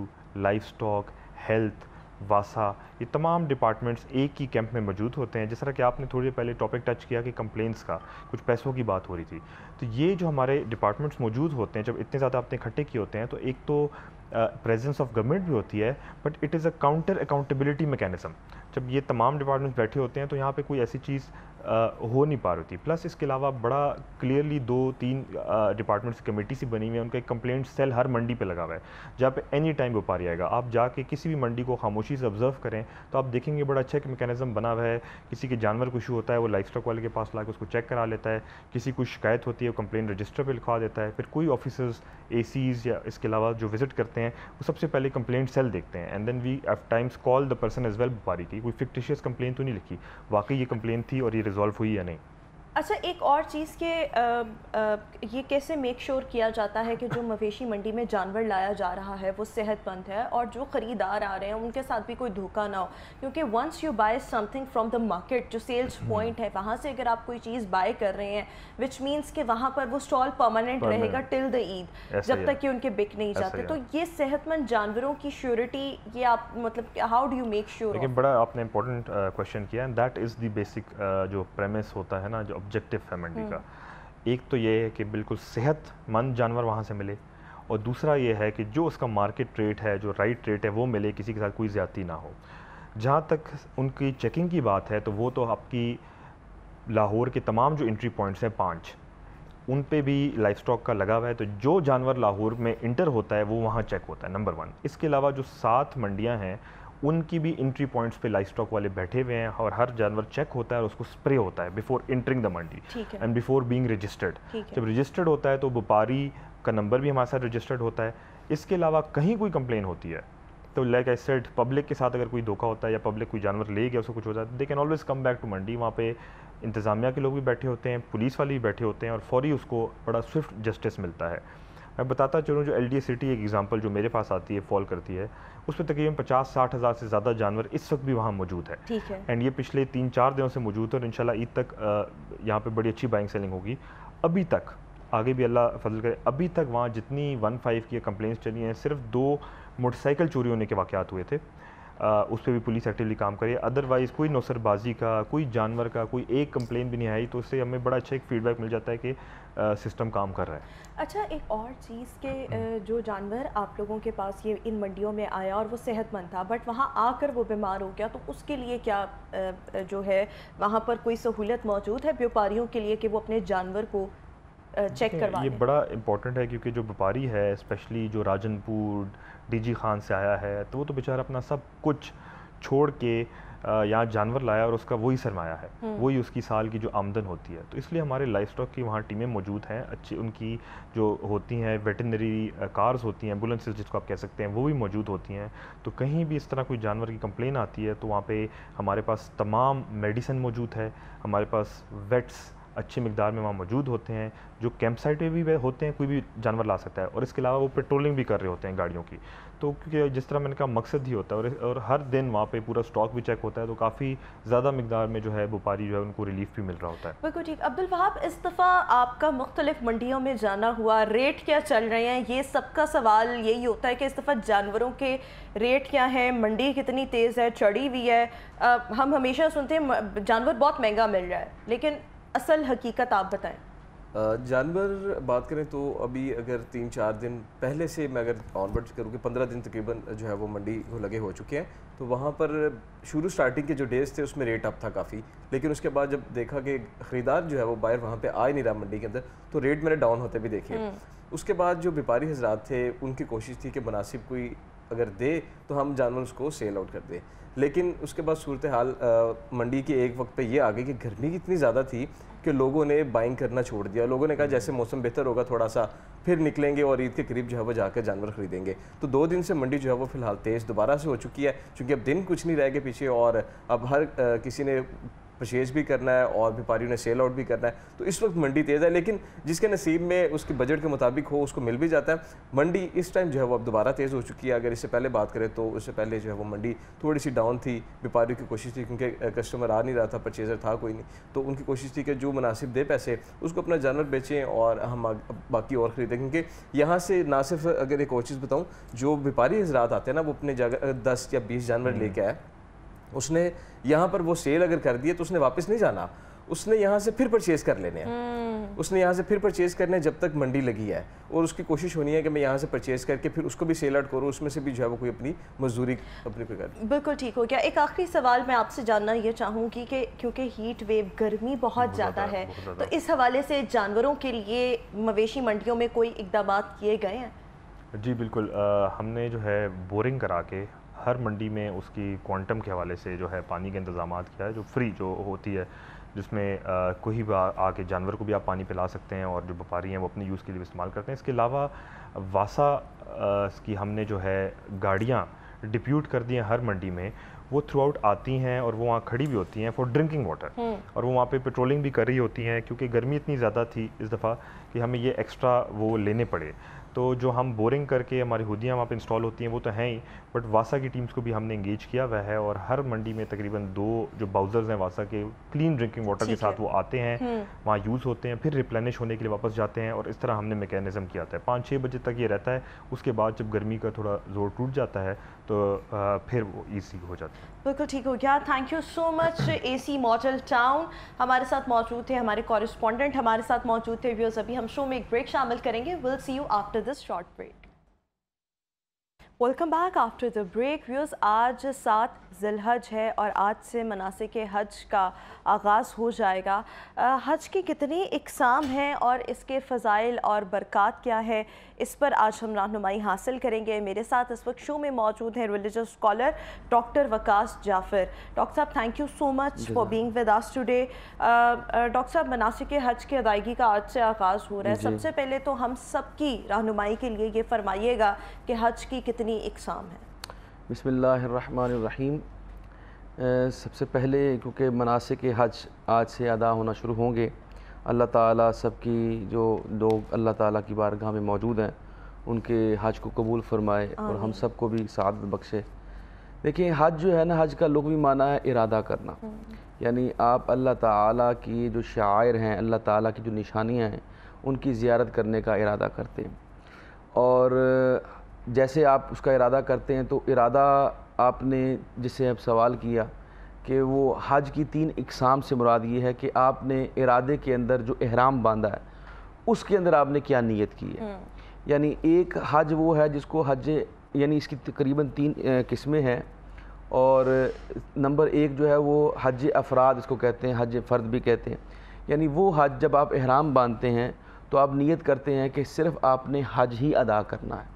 S2: livestock health वासा ये तमाम डिपार्टमेंट्स एक ही कैंप में मौजूद होते हैं जिस तरह कि आपने थोड़ी देर पहले टॉपिक टच किया कि कंप्लेंट्स का कुछ पैसों की बात हो रही थी तो ये जो हमारे डिपार्टमेंट्स मौजूद होते हैं जब इतने ज़्यादा आपने इकट्ठे किए होते हैं तो एक तो प्रेजेंस ऑफ गवर्नमेंट भी होती है but it is a counter accountability mechanism जब ये तमाम डिपार्टमेंट्स बैठे होते हैं तो यहाँ पे कोई ऐसी चीज़ हो नहीं पा रही थी प्लस इसके अलावा बड़ा क्लियरली दो तीन डिपार्टमेंट्स कमेटी सी बनी हुई है उनका एक कंप्लेंट सेल हर मंडी पे लगा हुआ है जहाँ पे एनी टाइम व्यापारी आएगा आप जाके किसी भी मंडी को खामोशी से ऑब्जर्व करें तो आप देखेंगे बड़ा अच्छा एक मेकेनिज़म बना हुआ है किसी के जानवर को इशू होता है वो लाइफ स्टॉक वाले के पास ला उसको चेक करा लेता है किसी को शिकायत होती है वो कंप्लेन रजिस्टर पर लिखवा देता है फिर कोई ऑफिसर्स ए या इसके अलावा जो विज़िट करते हैं वो सबसे पहले कंप्लेंट सेल देखते हैं and then we few times call the person as well व्यापारी की कोई फिक्टिशियस कंप्लेन तो नहीं लिखी वाकई ये कंप्लेन थी और ये रिजॉल्व हुई या नहीं
S1: अच्छा एक और चीज़ के आ, आ, ये कैसे मेक श्योर sure किया जाता है कि जो मवेशी मंडी में जानवर लाया जा रहा है वो सेहतमंद है और जो ख़रीदार आ रहे हैं उनके साथ भी कोई धोखा ना हो क्योंकि once you buy something from the market जो सेल्स हम्म। पॉइंट है वहाँ से अगर आप कोई चीज़ बाय कर रहे हैं विच मीन्स कि वहाँ पर वो स्टॉल परमानेंट रहेगा टिल द ईद जब तक कि उनके बिक नहीं जाते तो ये सेहतमंद जानवरों की श्योरिटी ये आप मतलब how do you make sure
S2: बड़ा आपने इंपॉर्टेंट क्वेश्चन किया and that is the basic जो प्रेमिस होता है ना जो ऑब्जेक्टिव है मंडी का हम्म। एक तो ये है कि बिल्कुल सेहतमंद जानवर वहाँ से मिले और दूसरा ये है कि जो उसका मार्केट रेट है जो राइट रेट है वो मिले किसी के साथ कोई ज़्यादती ना हो जहाँ तक उनकी चेकिंग की बात है तो वो तो आपकी लाहौर के तमाम जो एंट्री पॉइंट्स हैं पाँच उन पे भी लाइफ स्टॉक का लगा हुआ है तो जो जानवर लाहौर में इंटर होता है वो वहाँ चेक होता है नंबर वन इसके अलावा जो सात मंडियाँ हैं उनकी भी इंट्री पॉइंट्स पे लाइफ स्टॉक वाले बैठे हुए हैं और हर जानवर चेक होता है और उसको स्प्रे होता है before entering the mandi and before being registered जब रजिस्टर्ड होता है तो व्यापारी का नंबर भी हमारे साथ रजिस्टर्ड होता है इसके अलावा कहीं कोई कंप्लेन होती है तो लाइक आई सेड पब्लिक के साथ अगर कोई धोखा होता है या पब्लिक कोई जानवर ले गया उसको कुछ होता है they can always come back to mandi वहाँ पे इंतज़ामिया के लोग भी बैठे होते हैं पुलिस वाले भी बैठे होते हैं और फौरी उसको बड़ा स्विफ्ट जस्टिस मिलता है मैं बताता चलूँ जो एल डी सिटी एक एग्ज़ाम्पल जो मेरे पास आती है फॉल करती है उसमें तकरीबन पचास साठ हज़ार से ज़्यादा जानवर इस वक्त भी वहाँ मौजूद है ठीक है एंड ये पिछले तीन चार दिनों से मौजूद है और इन ईद तक यहाँ पर बड़ी अच्छी बाइंग सेलिंग होगी अभी तक आगे भी अल्लाह फजल करे अभी तक वहाँ जितनी वन फाइव की कंप्लेंट्स चली हैं सिर्फ दो मोटरसाइकिल चोरी होने के वाक़ हुए थे उस पर भी पुलिस एक्टिवली काम करे अदरवाइज़ कोई नौसरबाजी का कोई जानवर का कोई एक कंप्लेन भी नहीं आई तो उससे हमें बड़ा अच्छा एक फीडबैक मिल जाता है कि सिस्टम काम कर रहा है
S1: अच्छा एक और चीज़ के जो जानवर आप लोगों के पास ये इन मंडियों में आया और वो सेहतमंद था बट वहाँ आकर वो बीमार हो गया तो उसके लिए क्या जो है वहाँ पर कोई सहूलत मौजूद है व्यापारियों के लिए कि वो अपने जानवर को चेक करवा ये
S2: बड़ा इम्पोर्टेंट है क्योंकि जो व्यापारी है स्पेशली जो राजनपुर डीजी खान से आया है तो वो तो बेचारा अपना सब कुछ छोड़ के यहाँ जानवर लाया और उसका वही सरमाया है हम्म। वही उसकी साल की जो आमदन होती है तो इसलिए हमारे लाइफ स्टॉक की वहाँ टीमें मौजूद हैं अच्छी उनकी जो होती हैं वेटनरी कार्स होती हैं एम्बुलेंसेज जिसको आप कह सकते हैं वो भी मौजूद होती हैं तो कहीं भी इस तरह कोई जानवर की कंप्लेन आती है तो वहाँ पर हमारे पास तमाम मेडिसिन मौजूद है हमारे पास वेट्स अच्छी मकदार में वहाँ मौजूद होते हैं जो कैंप साइट पर भी होते हैं कोई भी जानवर ला सकता है और इसके अलावा वो पेट्रोलिंग भी कर रहे होते हैं गाड़ियों की तो क्योंकि जिस तरह मैंने कहा मकसद ही होता है और, और हर दिन वहाँ पे पूरा स्टॉक भी चेक होता है तो काफ़ी ज़्यादा मकदार में जो है व्यापारी जो है उनको रिलीफ भी मिल रहा होता है
S1: बिल्कुल ठीक अब्दुल वहाब इस दफ़ा आपका मुख्तलिफ मंडियों में जाना हुआ रेट क्या चल रहे हैं ये सबका सवाल यही होता है कि इस दफ़ा जानवरों के रेट क्या हैं मंडी कितनी तेज़ है चढ़ी हुई है आ, हम हमेशा सुनते हैं जानवर बहुत महंगा मिल रहा है लेकिन असल हकीकत आप बताएं
S3: जानवर बात करें तो अभी अगर तीन चार दिन पहले से मैं अगर ऑनवर्ड करूँ कि पंद्रह दिन तकरीबन जो है वो मंडी को लगे हो चुके हैं तो वहाँ पर शुरू स्टार्टिंग के जो डेज थे उसमें रेट अप था काफ़ी लेकिन उसके बाद जब देखा कि ख़रीदार जो है वो बाहर वहाँ पे आ ही नहीं रहा मंडी के अंदर तो रेट मैंने डाउन होते भी देखे हम्म। उसके बाद जो व्यापारी हजरात थे उनकी कोशिश थी कि मुनासिब कोई अगर दे तो हम जानवर उसको सेल आउट कर दें लेकिन उसके बाद सूरत हाल मंडी के एक वक्त पे ये आ गई कि गर्मी इतनी ज़्यादा थी कि लोगों ने बाइंग करना छोड़ दिया लोगों ने कहा जैसे मौसम बेहतर होगा थोड़ा सा फिर निकलेंगे और ईद के करीब जो है वो जाकर जानवर खरीदेंगे तो दो दिन से मंडी जो है वो फिलहाल तेज़ दोबारा से हो चुकी है क्योंकि अब दिन कुछ नहीं रह गए पीछे और अब हर आ, किसी ने परचेज भी करना है और व्यापारियों ने सेल आउट भी करना है तो इस वक्त मंडी तेज़ है लेकिन जिसके नसीब में उसके बजट के मुताबिक हो उसको मिल भी जाता है मंडी इस टाइम जो है वो अब दोबारा तेज़ हो चुकी है अगर इससे पहले बात करें तो उससे पहले जो है वो मंडी थोड़ी सी डाउन थी व्यापारियों की कोशिश थी क्योंकि कस्टमर आ नहीं रहा था परचेजर था कोई नहीं तो उनकी कोशिश थी कि जो मुनासिब दे पैसे उसको अपना जानवर बेचें और हम बाकी और ख़रीदें क्योंकि यहाँ से ना सिर्फ अगर एक और चीज़ बताऊँ जो व्यापारी हजरात आते हैं ना वो अपने जगह दस या बीस जानवर हम्म। लेके आए उसने यहाँ पर वो सेल अगर कर दिए तो उसने वापस नहीं जाना उसने यहाँ से फिर परचेज कर लेने हैं हम्म। उसने यहाँ से फिर परचेज करने जब तक मंडी लगी है और उसकी कोशिश होनी है कि मैं यहाँ से परचेज करके फिर उसको भी सेल आउट करूँ उसमें से भी जो है वो कोई अपनी मजदूरी अपनी कर
S1: बिल्कुल ठीक हो गया एक आखिरी सवाल मैं आपसे जानना ये चाहूँगी कि क्योंकि हीट वेव गर्मी बहुत ज़्यादा है तो इस हवाले से जानवरों के लिए मवेशी मंडियों में कोई इकदाम किए गए हैं
S2: जी बिल्कुल आ, हमने जो है बोरिंग करा के हर मंडी में उसकी क्वांटम के हवाले से जो है पानी के इंतजाम किया है जो फ्री जो होती है जिसमें कोई भी आके जानवर को भी आप पानी पिला सकते हैं और जो व्यापारी हैं वो अपने यूज़ के लिए इस्तेमाल करते हैं इसके अलावा वासा की हमने जो है गाड़ियाँ डिप्यूट कर दी हैं हर मंडी में वो थ्रू आउट आती हैं और वो वहाँ खड़ी भी होती हैं फॉर ड्रिंकिंग वाटर और वो वहाँ पे पेट्रोलिंग भी कर रही होती हैं क्योंकि गर्मी इतनी ज़्यादा थी इस दफ़ा कि हमें ये एक्स्ट्रा वो लेने पड़े तो जो हम बोरिंग करके हमारी हुदियाँ वहाँ पर इंस्टॉल होती हैं वो तो हैं ही बट वासा की टीम्स को भी हमने इंगेज किया हुआ है और हर मंडी में तकरीबन दो जो बाउजर्स हैं वासा के क्लीन ड्रिंकिंग वाटर के साथ वो आते हैं हम्म। वहाँ यूज़ होते हैं फिर रिप्लेनिश होने के लिए वापस जाते हैं और इस तरह हमने मेकेनिज़म किया था पाँच छः बजे तक ये रहता है उसके बाद जब गर्मी का थोड़ा जोर टूट जाता है तो फिर वो ईजी हो जाता है
S1: बिल्कुल ठीक हो गया thank you so much AC model town हमारे साथ मौजूद थे हमारे कॉरेस्पॉन्डेंट हमारे साथ मौजूद थे व्यूअर्स अभी हम शो में एक ब्रेक शामिल करेंगे will see you after this short break welcome back after the break views आज सात जिलहज है और आज से मनासे के हज का आगाज़ हो जाएगा आ, हज की कितनी इकसाम हैं और इसके फ़जाइल और बरक़ात क्या है इस पर आज हम रहनुमाई हासिल करेंगे मेरे साथ इस वक्त शो में मौजूद हैं religious scholar doctor Waqas Jafar doctor साहब thank you so much for being with us today doctor साहब के हज की अदायगी का आज से आगाज़ हो रहा है सबसे पहले तो हम सब की रहनुमाई के लिए ये फरमाइएगा कि हज की कितनी कितनी इकसाम है
S4: बसमीम सबसे पहले क्योंकि मनासिक हज आज से अदा होना शुरू होंगे अल्लाह ताला सबकी जो लोग अल्लाह ताला की बारगाह में मौजूद हैं उनके हज को कबूल फरमाए और हम सब को भी साथ बख्शे देखिए हज जो है ना हज का भी माना है इरादा करना हम्म। यानी आप अल्लाह ताला की जो शायर हैं अल्लाह ताला की जो निशानियाँ हैं उनकी ज़्यारत करने का इरादा करते हैं और जैसे आप उसका इरादा करते हैं तो इरादा आपने जिसे अब सवाल किया कि वो हज की तीन इकसाम से मुराद ये है कि आपने इरादे के अंदर जो अहराम बांधा है उसके अंदर आपने क्या नीयत की है हम्म। यानी एक हज वो है जिसको हज यानी इसकी तकरीबन तीन किस्में हैं और नंबर एक जो है वो हज अफराद इसको कहते हैं हज फ़र्द भी कहते हैं यानी वो हज जब आप अहराम बांधते हैं तो आप नीयत करते हैं कि सिर्फ़ आपने हज ही अदा करना है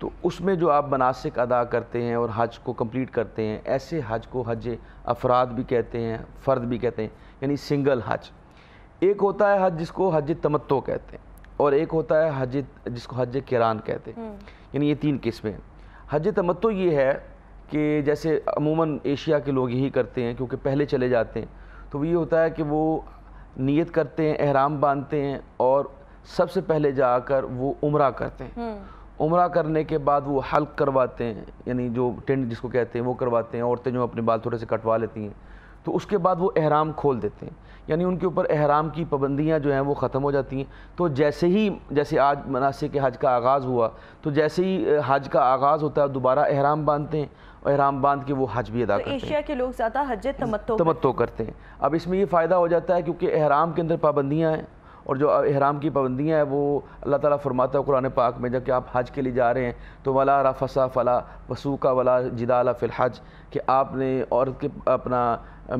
S4: तो उसमें जो आप मनासिक अदा करते हैं और हज को कंप्लीट करते हैं ऐसे हज को हज अफराद भी कहते हैं फ़र्द भी कहते हैं यानी सिंगल हज एक होता है हज जिसको हज तमत्तो कहते हैं और एक होता है हज जिसको हज किरान कहते हैं हम्म। यानी ये तीन किस्में हैं हज तमत्तो ये है कि जैसे अमूमन एशिया के लोग यही करते हैं क्योंकि पहले चले जाते हैं तो ये होता है कि वो नीयत करते हैं अहराम बांधते हैं और सबसे पहले जाकर वो उम्र करते हैं हम्म। उम्र करने के बाद वो हल्क करवाते हैं यानी जो टेंट जिसको कहते हैं वो करवाते हैं औरतें जो अपने बाल थोड़े से कटवा लेती हैं तो उसके बाद वो अहराम खोल देते हैं यानी उनके ऊपर अहराम की पाबंदियाँ जो हैं वो ख़त्म हो जाती हैं तो जैसे ही जैसे आज मनासे के हज का आगाज़ हुआ तो जैसे ही हज का आगाज़ होता है दोबारा अहराम बांधते हैं और अहराम बांध के वो हज भी अदा तो करते एशिया
S1: के लोग ज़्यादा हज तमत्तो
S4: करते हैं अब इसमें ये फ़ायदा हो जाता है क्योंकि अहराम के अंदर पाबंदियाँ हैं और जो अहराम की पाबंदियाँ हैं वो अल्लाह ताला फरमाता है कुरान पाक में जबकि आप हज के लिए जा रहे हैं तो वला रफसा फ़ला वसूका वला जिदाला हज कि आपने औरत के अपना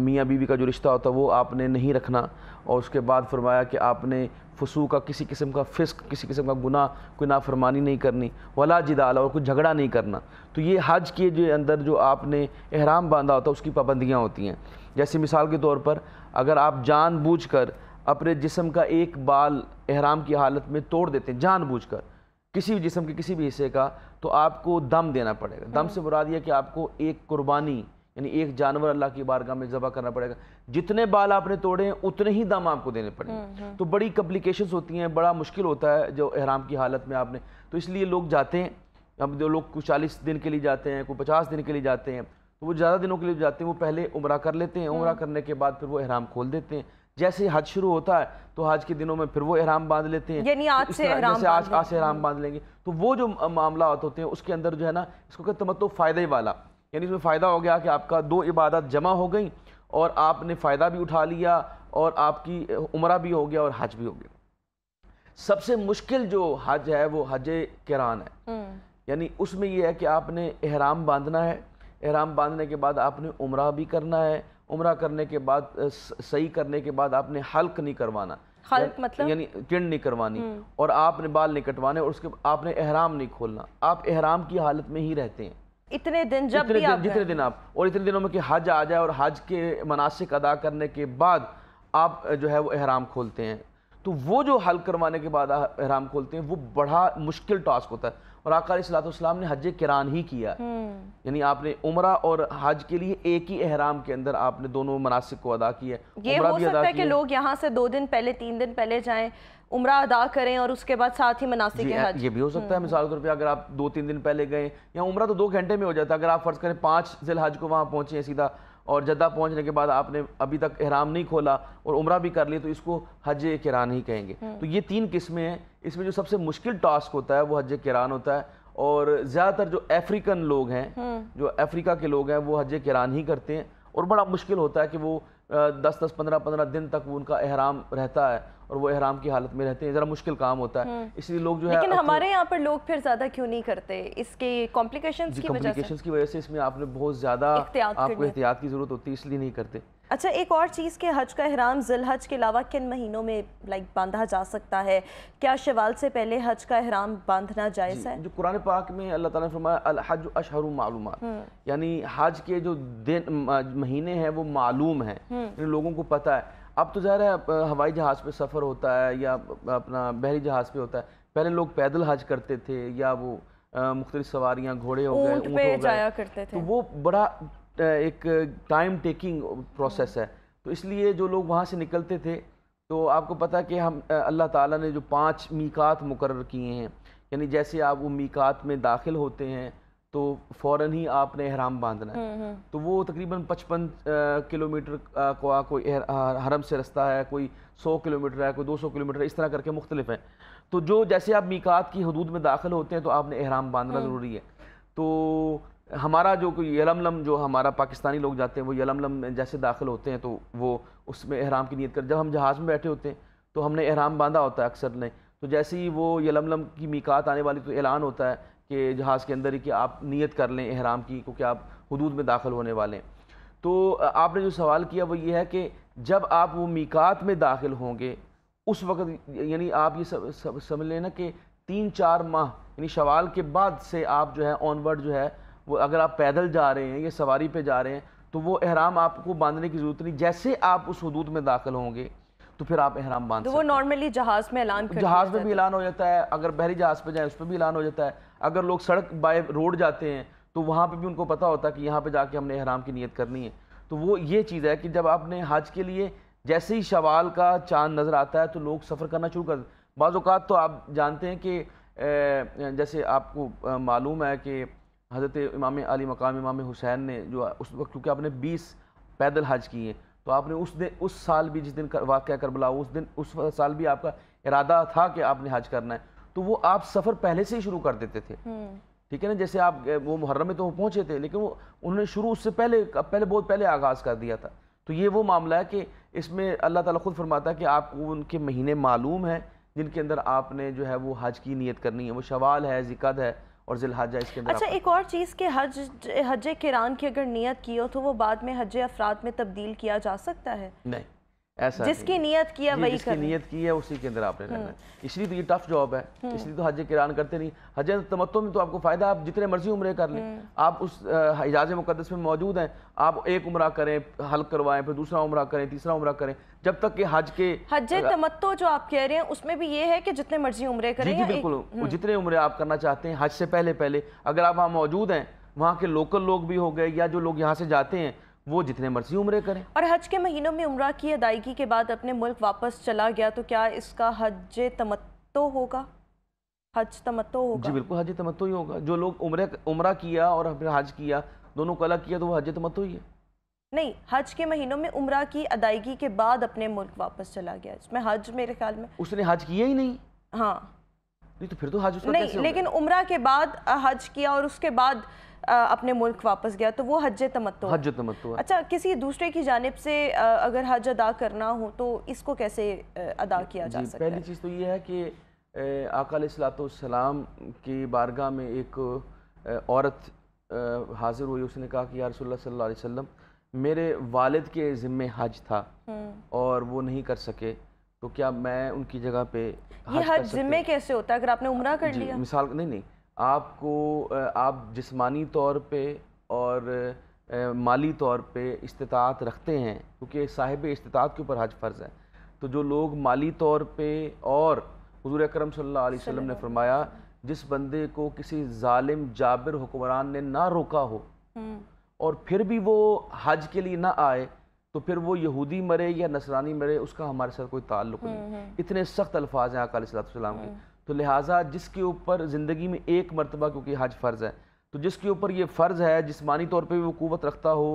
S4: मियाँ बीवी का जो रिश्ता होता है वो आपने नहीं रखना और उसके बाद फरमाया कि आपने फसू का किसी किस्म का फ़िस्क किसी किस्म का गुना कोई नाफरमानी नहीं करनी वला जिदाला और कुछ झगड़ा नहीं करना तो ये हज के जो अंदर जो आपने अहराम बांधा होता है उसकी पाबंदियाँ होती हैं जैसे मिसाल के तौर पर अगर आप जानबूझकर अपने जिसम का एक बाल अहराम की हालत में तोड़ देते हैं जानबूझकर किसी भी जिसम के किसी भी हिस्से का तो आपको दम देना पड़ेगा दम हम्म। से मुराद यह कि आपको एक कुर्बानी यानी एक जानवर अल्लाह की बारगाह में जबा करना पड़ेगा जितने बाल आपने तोड़े हैं उतने ही दम आपको देने पड़ेंगे हम्म, हम्म। तो बड़ी कम्प्लिकेशन होती हैं बड़ा मुश्किल होता है जो अहराम की हालत में आपने तो इसलिए लोग जाते हैं अब जो लोग कुछ चालीस दिन के लिए जाते हैं कोई पचास दिन के लिए जाते हैं तो वो ज़्यादा दिनों के लिए जाते हैं वो पहले उम्र कर लेते हैं उम्र करने के बाद फिर वो अहराम खोल देते हैं जैसे ही हज शुरू होता है तो हज के दिनों में फिर वो एहराम बांध लेते हैं यानी तो आज से एहराम आज आज से एहराम बांध लेंगे तो वो जो मामला होते हैं उसके अंदर जो है ना इसको कहते तो मतलब फ़ायदे वाला यानी इसमें फ़ायदा हो गया कि आपका दो इबादत जमा हो गई और आपने फ़ायदा भी उठा लिया और आपकी उम्र भी हो गया और हज भी हो गया सबसे मुश्किल जो हज है वो हज किरान है हम्म। यानी उसमें यह है कि आपने एहराम बांधना है एहराम बांधने के बाद आपने उम्र भी करना है उम्र करने के बाद सही करने के बाद आपने हल्क नहीं करवाना हल्क या, मतलब यानी चिंड नहीं करवानी हम्म। और आपने बाल नहीं कटवाने और उसके आपने एहराम नहीं खोलना आप एहराम की हालत में ही रहते हैं
S1: इतने दिन जब इतने भी दिन, जितने दिन आप
S4: और इतने दिनों में कि हज आ जाए और हज के मनासिक अदा करने के बाद आप जो है वो एहराम खोलते हैं तो वो जो हल करवाने के बाद एहराम खोलते हैं वो बड़ा मुश्किल टास्क होता है और आकार सलाम ने हज किरान ही किया हम्म। यानी आपने उम्र और हज के लिए एक ही अहराम के अंदर आपने दोनों मनासिक को अदा किया ये हो सकता है कि लोग
S1: यहाँ से दो दिन पहले तीन दिन पहले जाएं उम्र अदा करें और उसके बाद साथ ही मनासिक हज ये भी हो सकता है हम्म।
S4: मिसाल के तौर पर अगर आप दो तीन दिन पहले गए या उम्र तो दो घंटे में हो जाता है अगर आप फर्ज करें पाँच जिल हज को वहाँ पहुँचे सीधा और जद्दा पहुंचने के बाद आपने अभी तक एहराम नहीं खोला और उम्र भी कर ली तो इसको हज किरान ही कहेंगे हम्म। तो ये तीन किस्में हैं इसमें जो सबसे मुश्किल टास्क होता है वो हज किरान होता है और ज़्यादातर जो अफ्रीकन लोग हैं हम्म। जो अफ्रीका के लोग हैं वो हज किरान ही करते हैं और बड़ा मुश्किल होता है कि वो दस दस पंद्रह पंद्रह दिन तक उनका एहराम रहता है और वो एहराम की हालत में रहते हैं ज़रा मुश्किल काम होता है हम्म। इसलिए लोग जो है लेकिन तो हमारे
S1: यहाँ पर लोग फिर ज़्यादा क्यों नहीं करते इसके कॉम्प्लिकेशन की
S4: वजह से इसमें आपने बहुत ज़्यादा आपको एहतियात की ज़रूरत होती है इसलिए नहीं करते
S1: अच्छा एक और चीज़ के हज का अहराम जिल हज के अलावा किन महीनों में लाइक बांधा जा सकता है क्या शवाल से पहले हज का अहराम बांधना जायज़ है जो
S4: कुरान पाक में अल्लाह ताला ने फरमाया हज अशहर मालूम हम्म। यानी हज के जो दिन महीने हैं वो मालूम हैं हम्म। लोगों को पता है अब तो ज़ाहिर है हवाई जहाज़ पे सफ़र होता है या अपना बहरी जहाज़ पर होता है पहले लोग पैदल हज करते थे या वो मुख्तलि सवारियाँ घोड़े हो गए जाया करते थे तो वो बड़ा एक टाइम टेकिंग प्रोसेस है तो इसलिए जो लोग वहाँ से निकलते थे तो आपको पता कि हम अल्लाह ताला ने जो पांच मीकात मुकर किए हैं यानी जैसे आप वो मीकात में दाखिल होते हैं तो फ़ौर ही आपने अहराम बांधना है हम्म, हम्म। तो वो तकरीबन पचपन किलोमीटर का कोई हरम से रास्ता है कोई सौ किलोमीटर है कोई दो सौ किलोमीटर इस तरह करके मुख्तलिफ हैं तो जो जैसे आप मीकात की हदूद में दाखिल होते हैं तो आपने अहराम बांधना हम्म। ज़रूरी है तो हमारा जो कोई यलमलम जो हमारा पाकिस्तानी लोग जाते हैं वो यलमलम में जैसे दाखिल होते हैं तो वो उसमें अहराम की नीयत कर जब हम जहाज़ में बैठे होते हैं तो हमने अहराम बांधा होता है अक्सर ने तो जैसे ही वो यलमलम की मीकात आने वाली तो ऐलान होता है कि जहाज़ के अंदर ही कि आप नीयत कर लें अहराम की क्योंकि आप हदूद में दाखिल होने वाले हैं तो आपने जो सवाल किया वो ये है कि जब आप वो मीकात में दाखिल होंगे उस वक्त यानी आप ये समझ लें ना कि तीन चार माह यानी शवाल के बाद से आप जो है ऑनवर्ड जो है वो अगर आप पैदल जा रहे हैं या सवारी पे जा रहे हैं तो वो अहराम आपको बांधने की ज़रूरत नहीं जैसे आप उस हदूद में दाखिल होंगे तो फिर आप अहराम बांध तो वो
S1: नॉर्मली जहाज़ में ऐलान जहाज़ में भी
S4: ऐलान हो जाता है अगर बहरी जहाज़ पर जाएँ उस पर भी ऐलान हो जाता है अगर लोग सड़क बाय रोड जाते हैं तो वहाँ पर भी उनको पता होता है कि यहाँ पर जाके हमने अहराम की नीयत करनी है तो वो ये चीज़ है कि जब आपने हज के लिए जैसे ही शवाल का चांद नज़र आता है तो लोग सफ़र करना शुरू कर बाज़ात तो आप जानते हैं कि जैसे आपको मालूम है कि हज़रत इमाम अली मकाम इमाम हुसैन ने जो उस वक्त क्योंकि आपने बीस पैदल हज किए तो आपने उस दिन उस साल भी जिस दिन कर, वाक़ करबला उस दिन उस साल भी आपका इरादा था कि आपने हज करना है तो वो आप सफ़र पहले से ही शुरू कर देते थे हम्म। ठीक है ना जैसे आप वो मुहर्रम में तो पहुँचे थे लेकिन वो उन्होंने शुरू उससे पहले पहले बहुत पहले आगाज़ कर दिया था तो ये वो मामला है कि इसमें अल्लाह ताला खुद फरमाता है कि आपको उनके महीने मालूम हैं जिनके अंदर आपने जो है वो हज की नीयत करनी है वो शवाल है जिकद है और जिलहाजा इसके अंदर अच्छा
S1: एक और चीज़ के हज हज किरान की अगर नीयत की हो तो वो बाद में हज अफराद में तब्दील किया जा सकता है
S4: नहीं ऐसा जिसकी नीयत किया वही जिसकी नीयत की है उसी के अंदर आपने रहना है हम्म। इसलिए तो ये टफ जॉब है हम्म। इसलिए तो हज किरान करते नहीं हज तमत्तों में तो आपको फ़ायदा आप जितने मर्जी उम्र कर लें हम्म। आप उस इजाज़ मुकदस में मौजूद हैं आप एक उम्र करें हल करवाएं फिर दूसरा उम्र करें तीसरा उम्र करें जब तक कि हज के हज तमत्तो
S1: जो आप कह रहे हैं उसमें भी ये है कि जितने मर्जी उम्र करें जी बिल्कुल
S4: जितने उम्र आप करना चाहते हैं हज से पहले पहले अगर आप वहाँ मौजूद हैं वहाँ के लोकल लोग भी हो गए या जो लोग यहाँ से जाते हैं वो जितने मर्जी उम्र करें
S1: और हज के महीनों में उम्र की अदायगी के बाद अपने मुल्क वापस चला गया तो क्या इसका हज तमत्तो होगा हज तमत्तो होगा
S4: जी बिल्कुल हज तमत्तो ही होगा जो लोग उम्र उम्र किया और फिर हज किया दोनों को अलग किया तो वो हज तमत्तो ही है
S1: नहीं हज के महीनों में उम्र की अदायगी के बाद अपने मुल्क वापस चला गया इसमें हज मेरे ख्याल में
S4: उसने हज किया ही
S1: नहीं हाँ
S4: नहीं तो फिर तो हज उसका नहीं कैसे लेकिन
S1: उम्र के बाद हज किया और उसके बाद अपने मुल्क वापस गया तो वो हज तमत्तो हज तमत्तो अच्छा किसी दूसरे की जानब से अगर हज अदा करना हो तो इसको कैसे अदा किया जा सकता पहली है पहली चीज़ तो ये
S4: है कि आकाम की बारगाह में एक औरत हाजिर हुई उसने कहा कि यार सल्ला मेरे वालिद के ज़िम्मे हज था और वो नहीं कर सके तो क्या मैं उनकी जगह पे ये हज जिम्मे
S1: कैसे होता है अगर आपने उम्र कर लिया
S4: मिसाल नहीं नहीं आपको आप जिस्मानी तौर पे और माली तौर पे इस्तात रखते हैं क्योंकि साहिब इस्तात के ऊपर हज फ़र्ज़ है तो जो लोग माली तौर पे और हजूर अक्रम वसल्लम ने फरमाया जिस बंदे को किसी ालिम जाबिर हुक्मरान ने ना रोका हो हम्म। और फिर भी वो हज के लिए ना आए तो फिर वो यहूदी मरे या नसरानी मरे उसका हमारे साथ कोई ताल्लुक नहीं हम्म, हम्म। इतने सख्त अल्फाज हैं अकाल सलाम के तो लिहाजा जिसके ऊपर ज़िंदगी में एक मरतबा क्योंकि हज फ़र्ज़ है तो जिसके ऊपर ये फ़र्ज़ है जिसमानी तौर पर भी वो क़वत रखता हो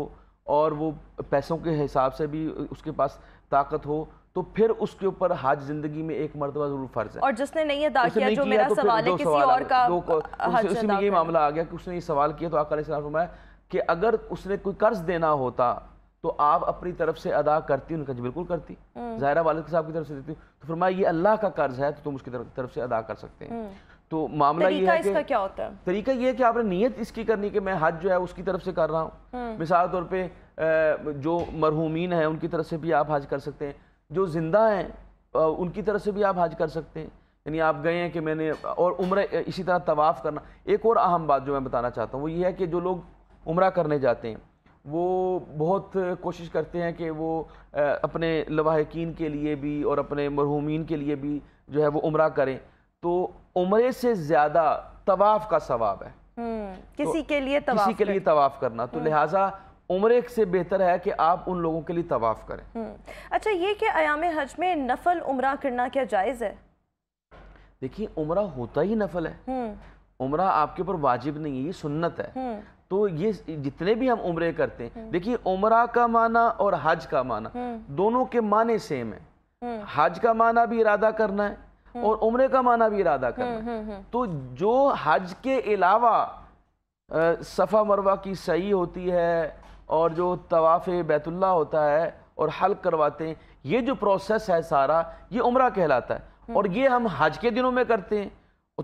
S4: और वो पैसों के हिसाब से भी उसके पास ताकत हो तो फिर उसके ऊपर हज जिंदगी में एक मरतबा जरूर फर्ज है और
S1: जिसने नहीं अदा किया जो मेरा तो सवाल है किसी और का दो
S4: उसी, उसी में ये मामला आ गया कि उसने ये सवाल किया तो आकर कि अगर उसने कोई कर्ज देना होता तो आप अपनी तरफ से अदा करती उनका जी बिल्कुल करती हम्म। ज़ाहरा वालिद साहब की तरफ से देती तो फरमाया ये अल्लाह का कर्ज है तो तुम उसकी तरफ से अदा कर सकते हैं हम्म। तो मामला ये है कि क्या होता है तरीका ये है कि आपने नीयत इसकी करनी कि मैं हज जो है उसकी तरफ से कर रहा हूँ हम्म। मिसाल तौर पर जो मरहूमिन है उनकी तरफ से भी आप हज कर सकते हैं जो जिंदा हैं उनकी तरफ से भी आप हज कर सकते हैं यानी आप गए हैं कि मैंने और उम्र इसी तरह तवाफ़ करना एक और अहम बात जो मैं बताना चाहता हूँ वो ये है कि जो लोग उम्र करने जाते हैं वो बहुत कोशिश करते हैं कि वो अपने लवाहकिन के लिए भी और अपने मरहूमिन के लिए भी जो है वो उम्र करें तो उम्र से ज़्यादा तवाफ़ का सवाब है
S1: हम्म, तो किसी तो, के लिए तवाफ किसी के लिए
S4: तवाफ़ करना तो हम्म। लिहाजा उम्र से बेहतर है कि आप उन लोगों के लिए तवाफ़ करें
S1: हम्म। अच्छा ये कि आयाम हज में नफल उम्र करना क्या जायज़ है
S4: देखिए उम्र होता ही नफल है उम्र आपके ऊपर वाजिब नहीं है ये सुन्नत है तो ये जितने भी हम उम्रे करते हैं हम्म। देखिए उमरा का माना और हज का माना हम्म। दोनों के माने सेम है हम्म। हज का माना भी इरादा करना है और उम्रे का माना भी इरादा करना है तो जो हज के अलावा सफ़ा मरवा की सही होती है और जो तवाफ़ बैतुल्ला होता है और हल करवाते हैं ये जो प्रोसेस है सारा ये उम्र कहलाता है और ये हम हज के दिनों में करते हैं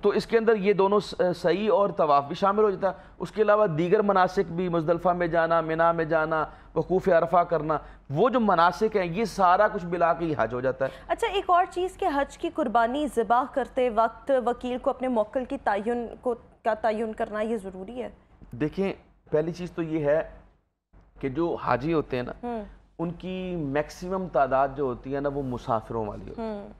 S4: तो इसके अंदर ये दोनों सही और तवाफ़ भी शामिल हो जाता है उसके अलावा दीगर मनासिक भी मुजदलफ़ा में जाना मिना में जाना वकूफ़ अरफा करना वो जो मनासिक हैं ये सारा कुछ मिला के हज हो जाता है
S1: अच्छा एक और चीज़ के हज की कुर्बानी ज़बा करते वक्त वकील को अपने मौक़ल की तयन को का तयन करना ये ज़रूरी है
S4: देखें पहली चीज़ तो ये है कि जो हाजी होते हैं ना हम्म। उनकी मैक्सिमम तादाद जो होती है ना वो मुसाफिरों वाली होती है हम्म।